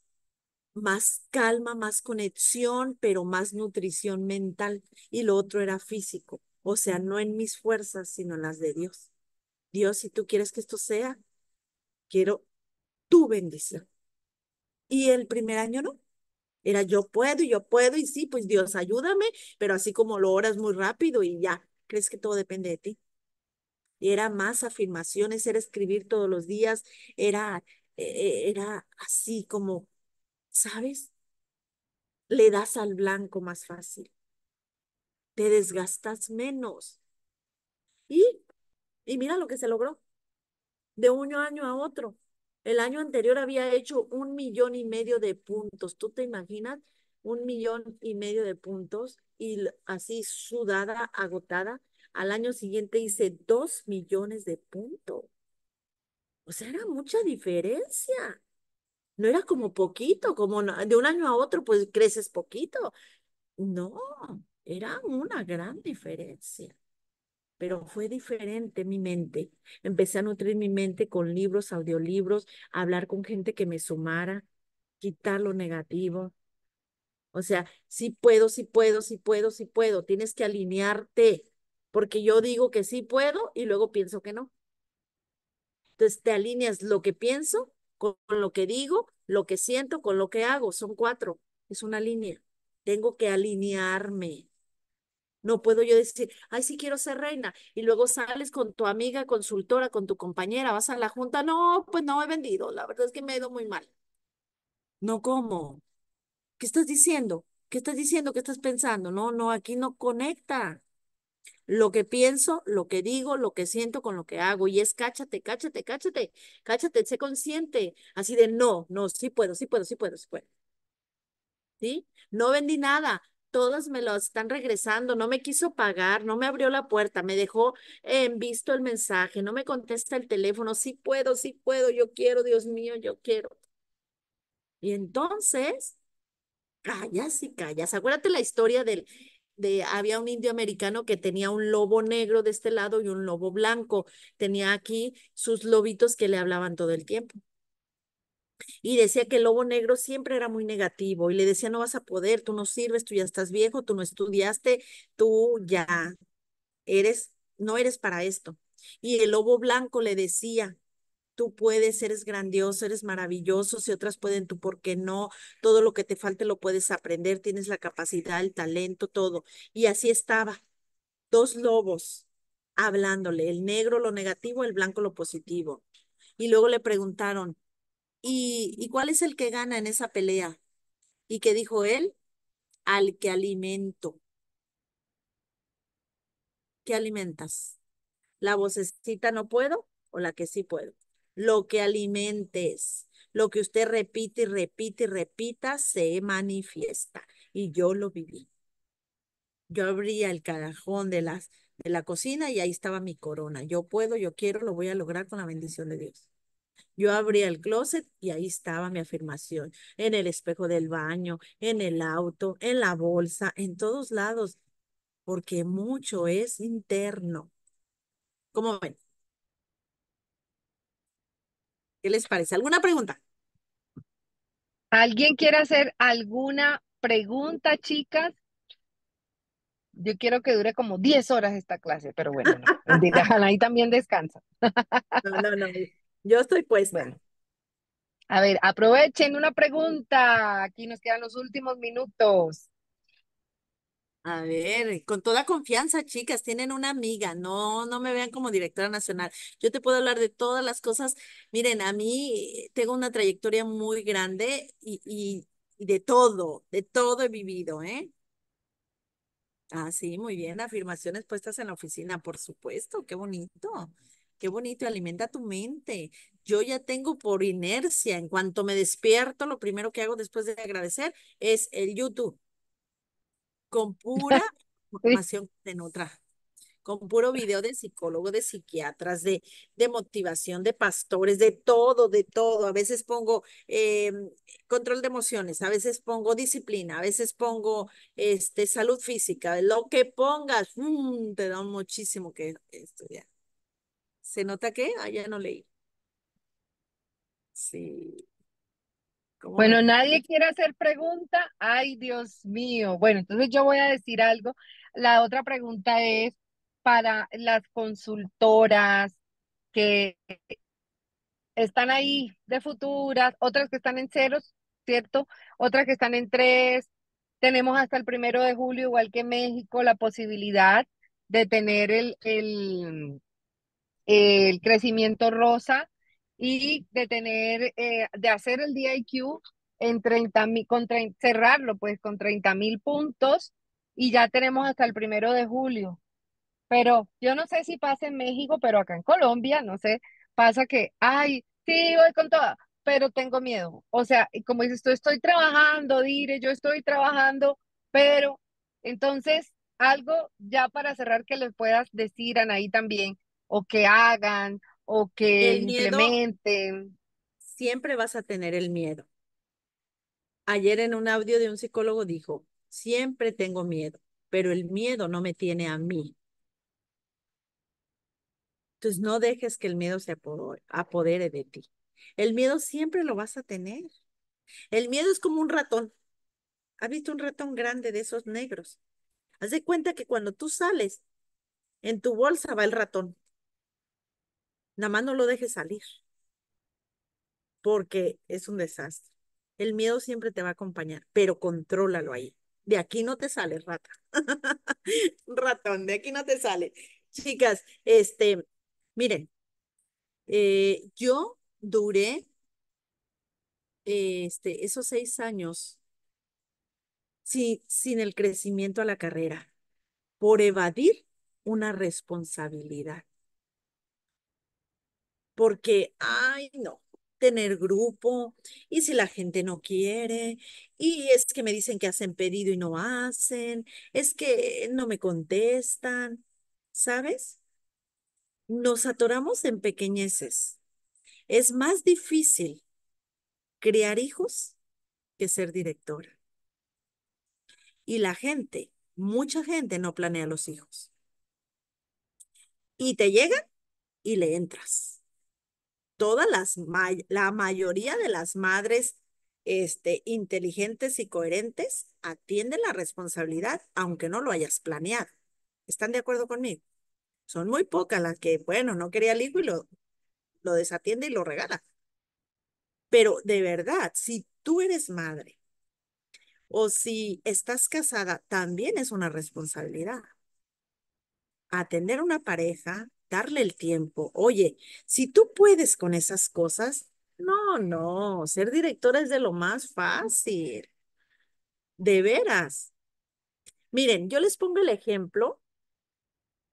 S2: más calma, más conexión, pero más nutrición mental. Y lo otro era físico, o sea, no en mis fuerzas, sino en las de Dios. Dios, si tú quieres que esto sea, quiero tu bendición. Y el primer año no. Era yo puedo yo puedo y sí, pues Dios ayúdame, pero así como lo oras muy rápido y ya, crees que todo depende de ti. Y era más afirmaciones, era escribir todos los días, era, e, e, era así como ¿sabes? Le das al blanco más fácil. Te desgastas menos. Y, y mira lo que se logró. De un año a otro. El año anterior había hecho un millón y medio de puntos. ¿Tú te imaginas? Un millón y medio de puntos y así sudada, agotada. Al año siguiente hice dos millones de puntos. O sea, era mucha diferencia no era como poquito, como de un año a otro, pues creces poquito. No, era una gran diferencia. Pero fue diferente mi mente. Empecé a nutrir mi mente con libros, audiolibros, hablar con gente que me sumara, quitar lo negativo. O sea, sí puedo, sí puedo, sí puedo, sí puedo. Tienes que alinearte, porque yo digo que sí puedo y luego pienso que no. Entonces te alineas lo que pienso con, lo que digo, lo que siento, con lo que hago. Son cuatro, es una línea. Tengo que alinearme. No puedo yo decir, ay, sí quiero ser reina. Y luego sales con tu amiga consultora, con tu compañera, vas a la junta. No, pues no he vendido. La verdad es que me he ido muy mal. No, ¿cómo? ¿Qué estás diciendo? ¿Qué estás diciendo? ¿Qué estás pensando? No, no, aquí no conecta lo que pienso, lo que digo, lo que siento con lo que hago. Y es cáchate, cáchate, cáchate, cáchate, sé consciente. Así de no, no, sí puedo, sí puedo, sí puedo, sí puedo. ¿Sí? No vendí nada. todos me lo están regresando, no me quiso pagar, no me abrió la puerta, me dejó en visto el mensaje, no me contesta el teléfono, sí puedo, sí puedo, yo quiero, Dios mío, yo quiero. Y entonces, callas y callas. Acuérdate la historia del había un indio americano que tenía un lobo negro de este lado y un lobo blanco. Tenía aquí sus lobitos que le hablaban todo el tiempo. Y decía que el lobo negro siempre era muy negativo y le decía, no vas a poder, tú no sirves, tú ya estás viejo, tú no estudiaste, tú ya eres, no eres para esto. Y el lobo blanco le decía, tú puedes, eres grandioso, eres maravilloso, si otras pueden, tú por qué no, todo lo que te falte lo puedes aprender, tienes la capacidad, el talento, todo. Y así estaba, dos lobos hablándole, el negro lo negativo, el blanco lo positivo. Y luego le preguntaron, ¿y, ¿y cuál es el que gana en esa pelea? Y que dijo él, al que alimento. ¿Qué alimentas? ¿La vocecita no puedo o la que sí puedo? Lo que alimentes, lo que usted repite y repite y repita, se manifiesta. Y yo lo viví. Yo abría el cajón de, las, de la cocina y ahí estaba mi corona. Yo puedo, yo quiero, lo voy a lograr con la bendición de Dios. Yo abría el closet y ahí estaba mi afirmación, en el espejo del baño, en el auto, en la bolsa, en todos lados, porque mucho es interno. ¿Cómo ven, ¿Qué les parece? ¿Alguna pregunta?
S1: ¿Alguien quiere hacer alguna pregunta, chicas? Yo quiero que dure como 10 horas esta clase, pero bueno, ahí también descansa.
S2: no, no, no. Yo estoy pues, Bueno.
S1: A ver, aprovechen una pregunta. Aquí nos quedan los últimos minutos.
S2: A ver, con toda confianza, chicas, tienen una amiga, no, no me vean como directora nacional. Yo te puedo hablar de todas las cosas. Miren, a mí tengo una trayectoria muy grande y, y, de todo, de todo he vivido, ¿eh? Ah, sí, muy bien, afirmaciones puestas en la oficina, por supuesto, qué bonito, qué bonito, alimenta tu mente. Yo ya tengo por inercia, en cuanto me despierto, lo primero que hago después de agradecer es el YouTube con pura información en otra, con puro video de psicólogo, de psiquiatras, de, de motivación, de pastores, de todo, de todo. A veces pongo em, control de emociones, a veces pongo disciplina, a veces pongo este, salud física, lo que pongas, mm, te da muchísimo que estudiar. ¿Se nota que? Ah, ya no leí.
S1: Sí. Bueno, nadie quiere hacer pregunta. Ay, Dios mío. Bueno, entonces yo voy a decir algo. La otra pregunta es para las consultoras que están ahí de futuras, otras que están en ceros, ¿cierto? Otras que están en tres. Tenemos hasta el primero de julio, igual que México, la posibilidad de tener el, el, el crecimiento rosa y de tener, eh, de hacer el DIQ en 30, con cerrarlo pues con 30 mil puntos y ya tenemos hasta el primero de julio. Pero yo no sé si pasa en México, pero acá en Colombia, no sé, pasa que, ay, sí, voy con toda, pero tengo miedo. O sea, como dices tú, estoy trabajando, diré, yo estoy trabajando, pero entonces algo ya para cerrar que les puedas decir, Anaí, también, o que hagan, o que
S2: Siempre vas a tener el miedo. Ayer en un audio de un psicólogo dijo, siempre tengo miedo, pero el miedo no me tiene a mí. Entonces no dejes que el miedo se apodere de ti. El miedo siempre lo vas a tener. El miedo es como un ratón. ¿Has visto un ratón grande de esos negros? Haz de cuenta que cuando tú sales, en tu bolsa va el ratón. Nada más no lo dejes salir, porque es un desastre. El miedo siempre te va a acompañar, pero contrólalo ahí. De aquí no te sale, rata. Ratón, de aquí no te sale. Chicas, este, miren, eh, yo duré este, esos seis años sin el crecimiento a la carrera por evadir una responsabilidad porque, ay, no, tener grupo, y si la gente no quiere, y es que me dicen que hacen pedido y no hacen, es que no me contestan, ¿sabes? Nos atoramos en pequeñeces. Es más difícil criar hijos que ser directora. Y la gente, mucha gente no planea los hijos. Y te llegan y le entras todas las, la mayoría de las madres este, inteligentes y coherentes atienden la responsabilidad aunque no lo hayas planeado. ¿Están de acuerdo conmigo? Son muy pocas las que, bueno, no quería el hijo y lo, lo desatiende y lo regala. Pero de verdad, si tú eres madre o si estás casada, también es una responsabilidad. Atender a una pareja, darle el tiempo. Oye, si tú puedes con esas cosas, no, no, ser directora es de lo más fácil. De veras. Miren, yo les pongo el ejemplo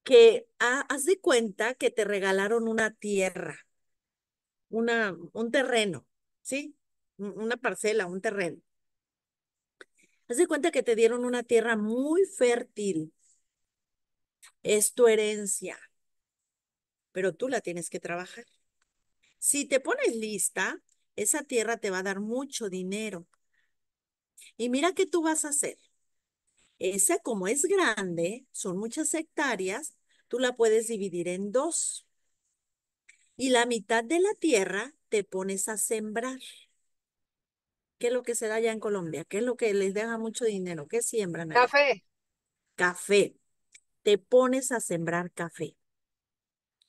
S2: que ah, haz de cuenta que te regalaron una tierra, una, un terreno, ¿sí? Una parcela, un terreno. Haz de cuenta que te dieron una tierra muy fértil. Es tu herencia pero tú la tienes que trabajar. Si te pones lista, esa tierra te va a dar mucho dinero. Y mira qué tú vas a hacer. Esa, como es grande, son muchas hectáreas, tú la puedes dividir en dos. Y la mitad de la tierra te pones a sembrar. ¿Qué es lo que se da allá en Colombia? ¿Qué es lo que les deja mucho dinero? ¿Qué siembran? Café. Café. Te pones a sembrar café.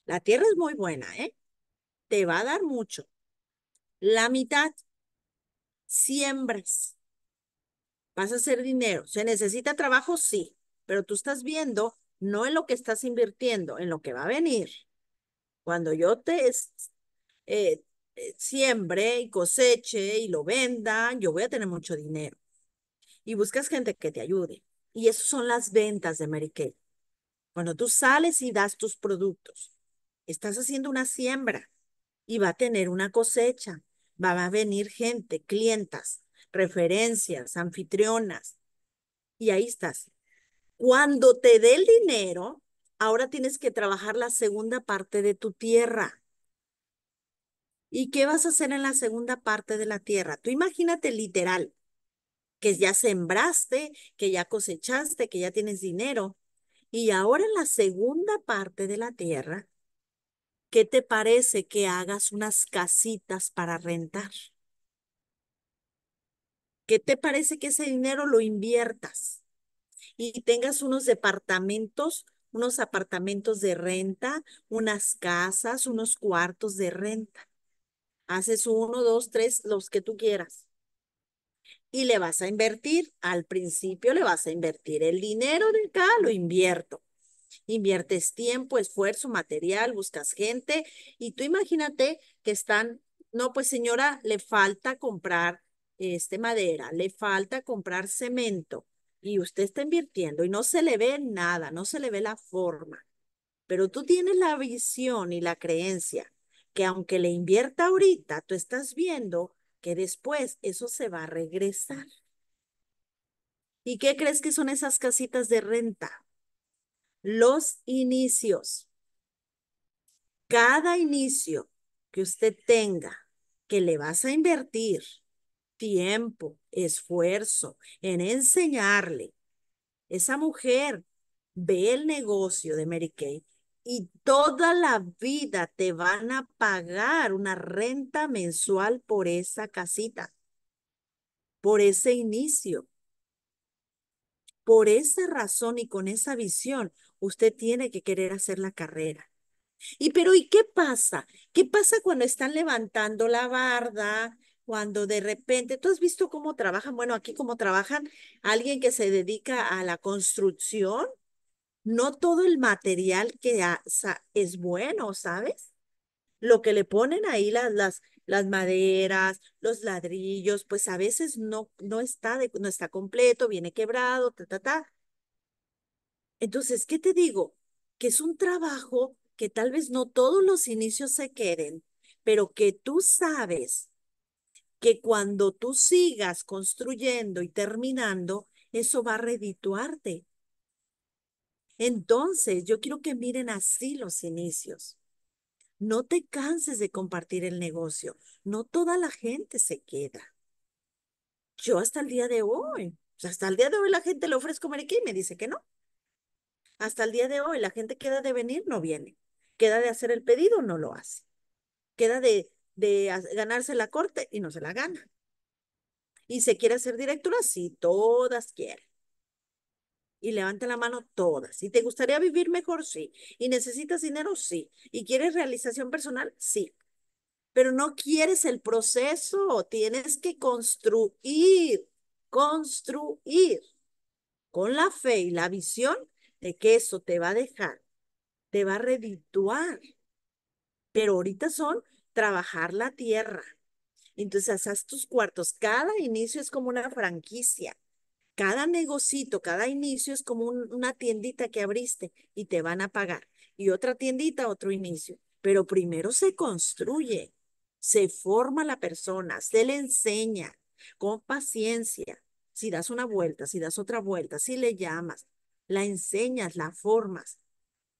S2: La tierra es muy buena, ¿eh? Te va a dar mucho. La mitad, siembras. Vas a hacer dinero. ¿Se necesita trabajo? Sí, pero tú estás viendo no en lo que estás invirtiendo, en lo que va a venir. Cuando yo te eh, eh, siembre y coseche y lo venda, yo voy a tener mucho dinero. Y buscas gente que te ayude. Y esas son las ventas de Mary Kay. Cuando tú sales y das tus productos, Estás haciendo una siembra y va a tener una cosecha. Va a venir gente, clientas, referencias, anfitrionas. Y ahí estás. Cuando te dé el dinero, ahora tienes que trabajar la segunda parte de tu tierra. ¿Y qué vas a hacer en la segunda parte de la tierra? Tú imagínate literal, que ya sembraste, que ya cosechaste, que ya tienes dinero. Y ahora en la segunda parte de la tierra ¿qué te parece que hagas unas casitas para rentar? ¿Qué te parece que ese dinero lo inviertas y tengas unos departamentos, unos apartamentos de renta, unas casas, unos cuartos de renta? Haces uno, dos, tres, los que tú quieras. Y le vas a invertir, al principio le vas a invertir el dinero de acá, lo invierto inviertes tiempo, esfuerzo, material, buscas gente y tú imagínate que están, no, pues señora, le falta comprar este madera, le falta comprar cemento y usted está invirtiendo y no se le ve nada, no se le ve la forma, pero tú tienes la visión y la creencia que aunque le invierta ahorita, tú estás viendo que después eso se va a regresar. ¿Y qué crees que son esas casitas de renta? los inicios. Cada inicio que usted tenga, que le vas a invertir tiempo, esfuerzo en enseñarle, esa mujer ve el negocio de Mary Kay y toda la vida te van a pagar una renta mensual por esa casita, por ese inicio. Por esa razón y con esa visión, Usted tiene que querer hacer la carrera. Y pero, ¿y qué pasa? ¿Qué pasa cuando están levantando la barda? Cuando de repente, tú has visto cómo trabajan, bueno, aquí cómo trabajan alguien que se dedica a la construcción, no todo el material que es bueno, ¿sabes? Lo que le ponen ahí las, las, las maderas, los ladrillos, pues a veces no, no, está, no está completo, viene quebrado, ta, ta, ta. Entonces, ¿qué te digo? Que es un trabajo que tal vez no todos los inicios se queden, pero que tú sabes que cuando tú sigas construyendo y terminando, eso va a redituarte. Entonces, yo quiero que miren así los inicios. No te canses de compartir el negocio. No toda la gente se queda. Yo hasta el día de hoy, hasta el día de hoy la gente le ofrezco Mariquí y me dice que no. Hasta el día de hoy, la gente queda de venir, no viene. Queda de hacer el pedido, no lo hace. Queda de, ganarse la corte y no se la gana. Y se quiere hacer directora, sí, todas quieren. Y levanta la mano todas. ¿Y te gustaría vivir mejor? Sí. ¿Y necesitas dinero? Sí. ¿Y quieres realización personal? Sí pero no quieres el proceso, tienes que construir, construir con la fe y la visión de que eso te va a dejar, te va a redituar. Pero ahorita son trabajar la tierra. Entonces, haces tus cuartos. Cada inicio es como una franquicia. Cada negocito, cada inicio es como una tiendita que abriste y te van a pagar. Y otra tiendita, otro inicio. Pero primero se construye, se forma la persona, se le enseña con paciencia. Si das una vuelta, si das otra vuelta, si le llamas, la enseñas, la formas.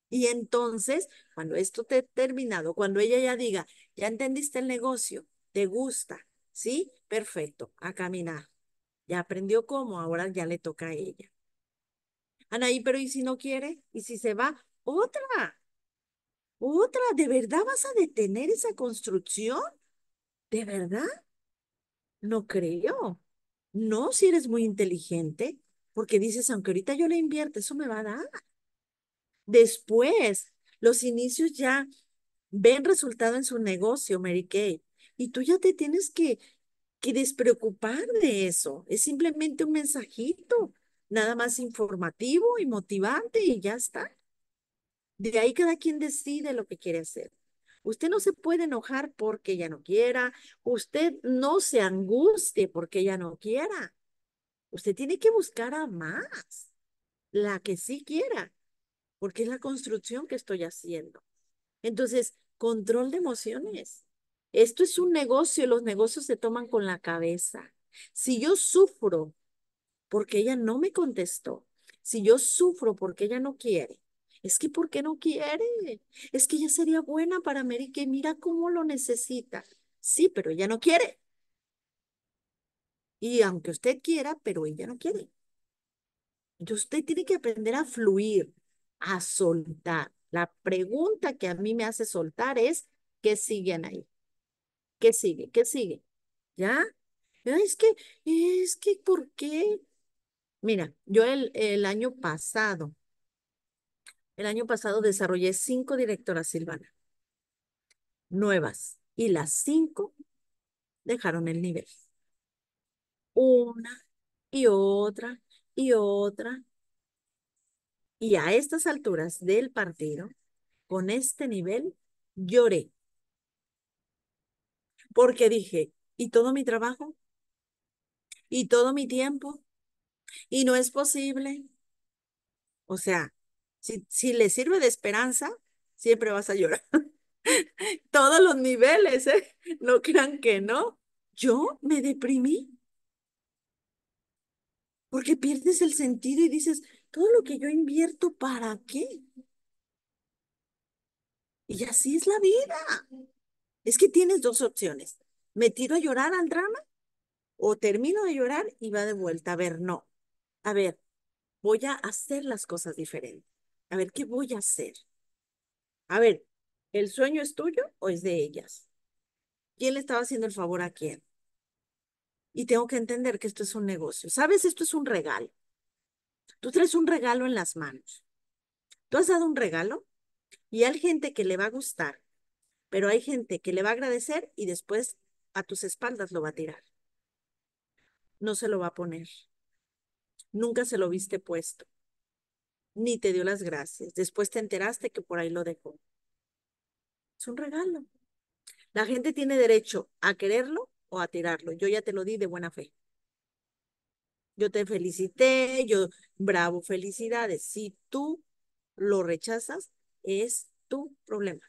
S2: Y entonces, cuando esto te ha terminado, cuando ella ya diga, ya entendiste el negocio, te gusta, ¿sí? Perfecto, a caminar. Ya aprendió cómo, ahora ya le toca a ella. Anaí, pero ¿y si no quiere? ¿Y si se va? Otra. Otra, ¿de verdad vas a detener esa construcción? ¿De verdad? No creo. No, si eres muy inteligente. Porque dices, aunque ahorita yo le invierta, eso me va a dar. Después, los inicios ya ven resultado en su negocio, Mary Kay, y tú ya te tienes que, que despreocupar de eso. Es simplemente un mensajito, nada más informativo y motivante y ya está. De ahí cada quien decide lo que quiere hacer. Usted no se puede enojar porque ella no quiera. Usted no se angustie porque ella no quiera. Usted tiene que buscar a más, la que sí quiera, porque es la construcción que estoy haciendo. Entonces, control de emociones. Esto es un negocio, los negocios se toman con la cabeza. Si yo sufro porque ella no me contestó, si yo sufro porque ella no quiere, es que porque no quiere? Es que ella sería buena para Mary, que mira cómo lo necesita. Sí, pero ella no quiere. Y aunque usted quiera, pero ella no quiere. Entonces usted tiene que aprender a fluir, a soltar. La pregunta que a mí me hace soltar es, ¿qué siguen ahí? ¿Qué sigue? ¿Qué sigue? ¿Ya? Ah, es que, es que, ¿por qué? Mira, yo el, el año pasado, el año pasado desarrollé cinco directoras Silvana, nuevas, y las cinco dejaron el nivel una y otra y otra. Y a estas alturas del partido, con este nivel, lloré. Porque dije, ¿y todo mi trabajo? ¿Y todo mi tiempo? ¿Y no es posible? O sea, si, si le sirve de esperanza, siempre vas a llorar. Todos los niveles, ¿eh? No crean que no. Yo me deprimí porque pierdes el sentido y dices, todo lo que yo invierto, ¿para qué? Y así es la vida. Es que tienes dos opciones. ¿Me tiro a llorar al drama? ¿O termino de llorar y va de vuelta? A ver, no. A ver, voy a hacer las cosas diferentes. A ver, ¿qué voy a hacer? A ver, ¿el sueño es tuyo o es de ellas? ¿Quién le estaba haciendo el favor a quién? y tengo que entender que esto es un negocio. ¿Sabes? Esto es un regalo. Tú traes un regalo en las manos. Tú has dado un regalo y hay gente que le va a gustar, pero hay gente que le va a agradecer y después a tus espaldas lo va a tirar. No se lo va a poner. Nunca se lo viste puesto. Ni te dio las gracias. Después te enteraste que por ahí lo dejó. Es un regalo. La gente tiene derecho a quererlo o a tirarlo. Yo ya te lo di de buena fe. Yo te felicité, yo, bravo, felicidades. Si tú lo rechazas, es tu problema.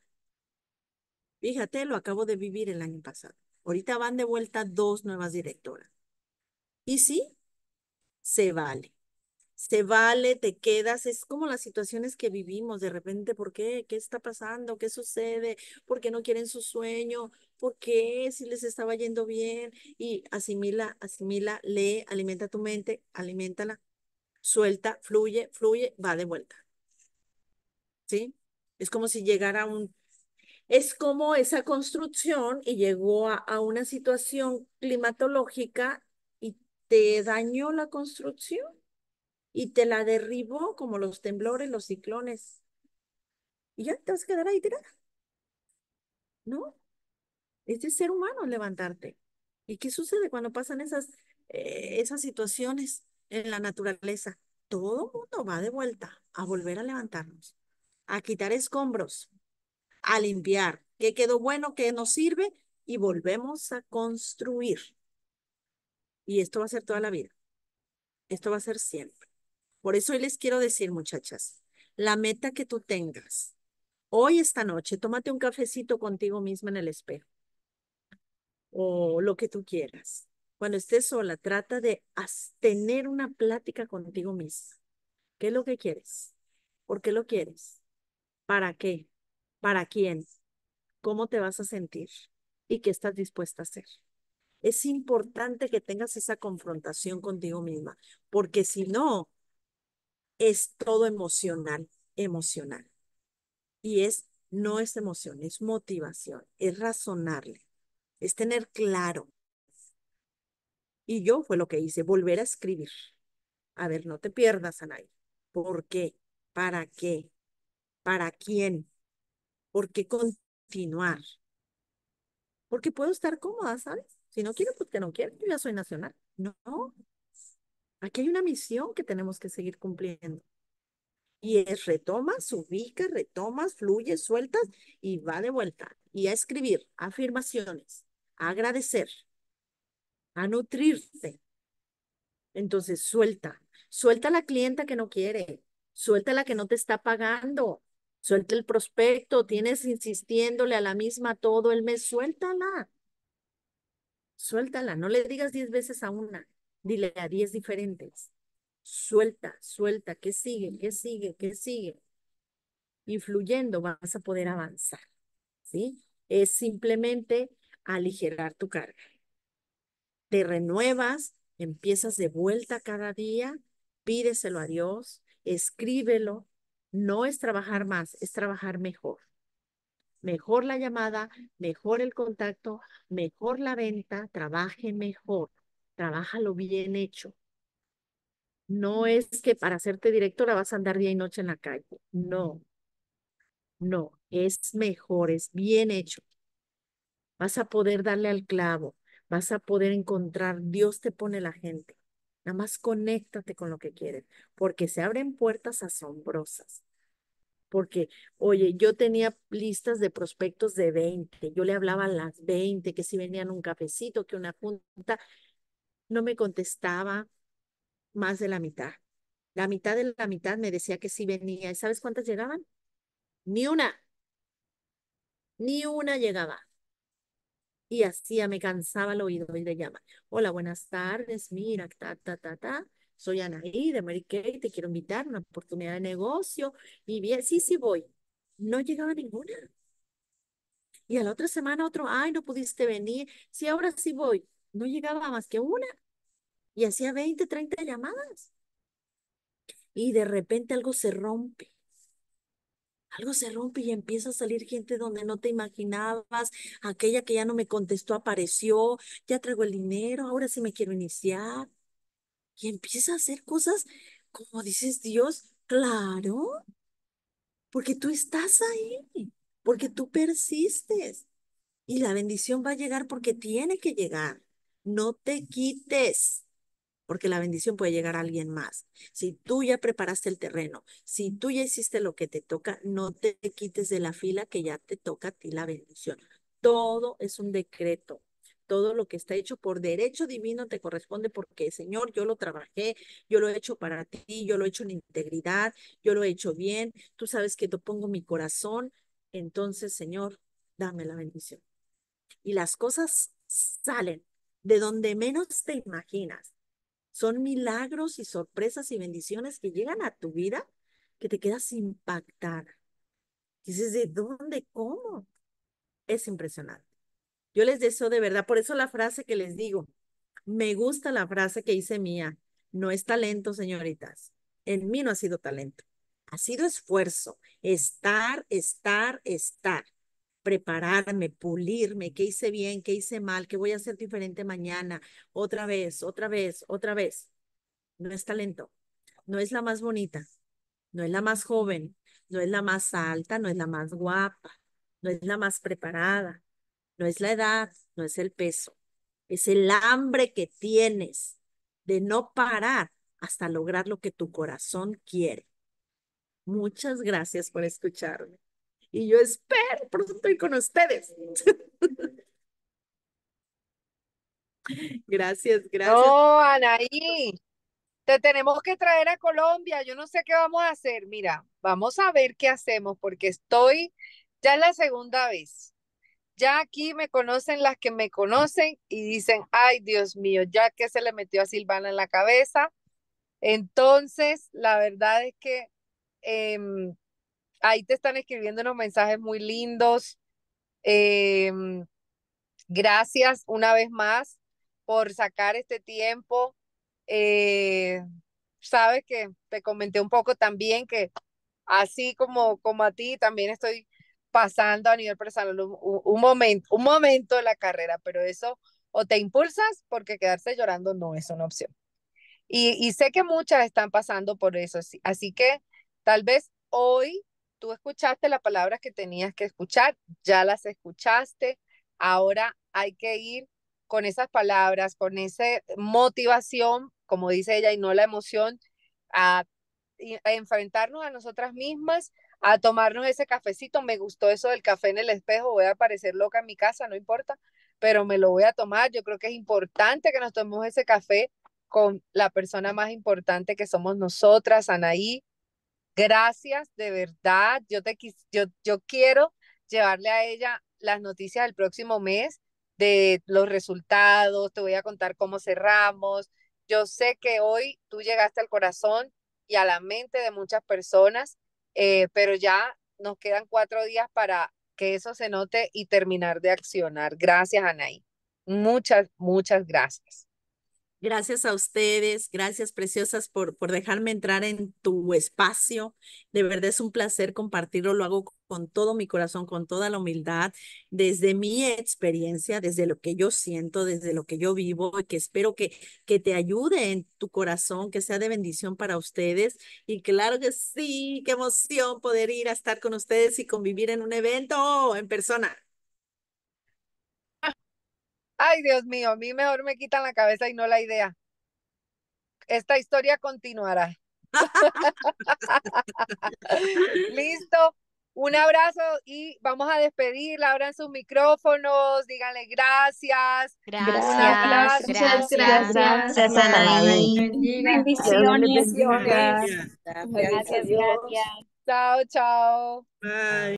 S2: Fíjate, lo acabo de vivir el año pasado. Ahorita van de vuelta dos nuevas directoras. Y sí, se vale. Se vale, te quedas. Es como las situaciones que vivimos de repente. ¿Por qué? ¿Qué está pasando? ¿Qué sucede? ¿Por qué no quieren su sueño? ¿por qué? Si les estaba yendo bien y asimila, asimila, lee, alimenta tu mente, alimentala, suelta, fluye, fluye, va de vuelta. ¿Sí? Es como si llegara un... Es como esa construcción y llegó a, a una situación climatológica y te dañó la construcción y te la derribó como los temblores, los ciclones. Y ya te vas a quedar ahí tirada. ¿No? Es ser humano levantarte. ¿Y qué sucede cuando pasan esas, eh, esas situaciones en la naturaleza? Todo mundo va de vuelta a volver a levantarnos, a quitar escombros, a limpiar qué quedó bueno, qué nos sirve y volvemos a construir. Y esto va a ser toda la vida. Esto va a ser siempre. Por eso hoy les quiero decir, muchachas, la meta que tú tengas, hoy esta noche, tómate un cafecito contigo misma en el espejo o lo que tú quieras. Cuando estés sola, trata de tener una plática contigo misma. ¿Qué es lo que quieres? ¿Por qué lo quieres? ¿Para qué? ¿Para quién? ¿Cómo te vas a sentir? ¿Y qué estás dispuesta a hacer? Es importante que tengas esa confrontación contigo misma, porque si no, es todo emocional, emocional. Y es, no es emoción, es motivación, es razonarle es tener claro. Y yo fue lo que hice, volver a escribir. A ver, no te pierdas, Anaí. ¿Por qué? ¿Para qué? ¿Para quién? ¿Por qué continuar? Porque puedo estar cómoda, ¿sabes? Si no quiero, pues que no quiero. Yo ya soy nacional. No. Aquí hay una misión que tenemos que seguir cumpliendo. Y es retomas, ubica, retomas, fluye, sueltas y va de vuelta. Y a escribir afirmaciones a agradecer, a nutrirse. Entonces, suelta. Suelta a la clienta que no quiere. Suelta a la que no te está pagando. Suelta el prospecto. Tienes insistiéndole a la misma todo el mes. Suéltala. Suéltala. No le digas diez veces a una. Dile a diez diferentes. Suelta, suelta. ¿Qué sigue? ¿Qué sigue? ¿Qué sigue? Influyendo vas a poder avanzar. ¿Sí? Es simplemente aligerar tu carga. Te renuevas, empiezas de vuelta cada día, pídeselo a Dios, escríbelo. No es trabajar más, es trabajar mejor. Mejor la llamada, mejor el contacto, mejor la venta, trabaje mejor, lo bien hecho. No es que para hacerte la vas a andar día y noche en la calle. No, no, es mejor, es bien hecho vas a poder darle al clavo, vas a poder encontrar, Dios te pone la gente. Nada más conéctate con lo que quieres, porque se abren puertas asombrosas. Porque, oye, yo tenía listas de prospectos de 20, yo le hablaba a las 20, que si venían un cafecito, que una junta, no me contestaba más de la mitad. La mitad de la mitad me decía que sí venía. sabes cuántas llegaban? Ni una. Ni una llegaba y hacía, me cansaba el oído y le llamar hola, buenas tardes, mira, ta, ta, ta, ta, soy Anaí de Mary Kay, te quiero invitar, una oportunidad de negocio, y bien, sí, sí voy. No llegaba ninguna. Y a la otra semana otro, ay, no pudiste venir, sí, ahora sí voy. No llegaba más que una. Y hacía 20, 30 llamadas. Y de repente algo se rompe algo se rompe y empieza a salir gente donde no te imaginabas, aquella que ya no me contestó apareció, ya traigo el dinero, ahora sí me quiero iniciar. Y empieza a hacer cosas como dices Dios, claro, porque tú estás ahí, porque tú persistes y la bendición va a llegar porque tiene que llegar. No te quites, porque la bendición puede llegar a alguien más. Si tú ya preparaste el terreno, si tú ya hiciste lo que te toca, no te quites de la fila que ya te toca a ti la bendición. Todo es un decreto. Todo lo que está hecho por derecho divino te corresponde porque, Señor, yo lo trabajé, yo lo he hecho para ti, yo lo he hecho en integridad, yo lo he hecho bien, tú sabes que te pongo mi corazón, entonces, Señor, dame la bendición. Y las cosas salen de donde menos te imaginas son milagros y sorpresas y bendiciones que llegan a tu vida que te quedas impactada. Dices, ¿de dónde? ¿Cómo? Es impresionante. Yo les deseo de verdad, por eso la frase que les digo, me gusta la frase que hice mía, no es talento, señoritas. En mí no ha sido talento, ha sido esfuerzo, estar, estar, estar prepararme, pulirme, qué hice bien, qué hice mal, qué voy a hacer diferente mañana, otra vez, otra vez, otra vez. No es talento, no es la más bonita, no es la más joven, no es la más alta, no es la más guapa, no es la más preparada, no es la edad, no es el peso, es el hambre que tienes de no parar hasta lograr lo que tu corazón quiere. Muchas gracias por escucharme. Y yo espero, pronto eso estoy con ustedes. gracias, gracias. No,
S1: Anaí, te tenemos que traer a Colombia. Yo no sé qué vamos a hacer. Mira, vamos a ver qué hacemos porque estoy ya la segunda vez. Ya aquí me conocen las que me conocen y dicen, ay Dios mío, ya que se le metió a Silvana en la cabeza. Entonces, la verdad es que em, ahí te están escribiendo unos mensajes muy lindos. Em, gracias una vez más por sacar este tiempo. Eh, sabes que te comenté un poco también que así como, como a ti, también estoy pasando a nivel personal un, momento, un momento de la carrera, pero eso o te impulsas porque quedarse llorando no es una opción. Y, sé que muchas están pasando por eso, así que tal vez hoy tú escuchaste las palabras que tenías que escuchar, ya las escuchaste, ahora hay que ir con esas palabras, con esa motivación, como dice ella, y no la emoción, a, enfrentarnos a nosotras mismas, a tomarnos ese cafecito. Me gustó eso del café en el espejo, voy a parecer loca en mi casa, no importa, pero me lo voy a tomar. Yo creo que es importante que nos tomemos ese café con la persona más importante que somos nosotras, Anaí, Gracias, de verdad. Yo, te, yo, yo quiero llevarle a ella las noticias del próximo mes de los resultados, te voy a contar cómo cerramos. Yo sé que hoy tú llegaste al corazón y a la mente de muchas personas, eh, pero ya nos quedan cuatro días para que eso se note y terminar de accionar. Gracias, Anaí. Muchas, muchas gracias. Gracias
S2: a ustedes, gracias preciosas por, por dejarme entrar en tu espacio. De verdad es un placer compartirlo, lo hago con todo mi corazón, con toda la humildad, desde mi experiencia, desde lo que yo siento, desde lo que yo vivo y que espero que, que te ayude en tu corazón, que sea de bendición para ustedes. Y claro que sí, qué emoción poder ir a estar con ustedes y convivir en un evento en persona.
S1: Ay, Dios mío, a mí mejor me quitan la cabeza y no la idea. Esta historia continuará. Listo. Un abrazo y vamos a despedirla. Abran sus micrófonos, díganle gracias. Gracias. Gracias. Gracias. Bendiciones. Gracias. Gracias. Chao, chao. Bye.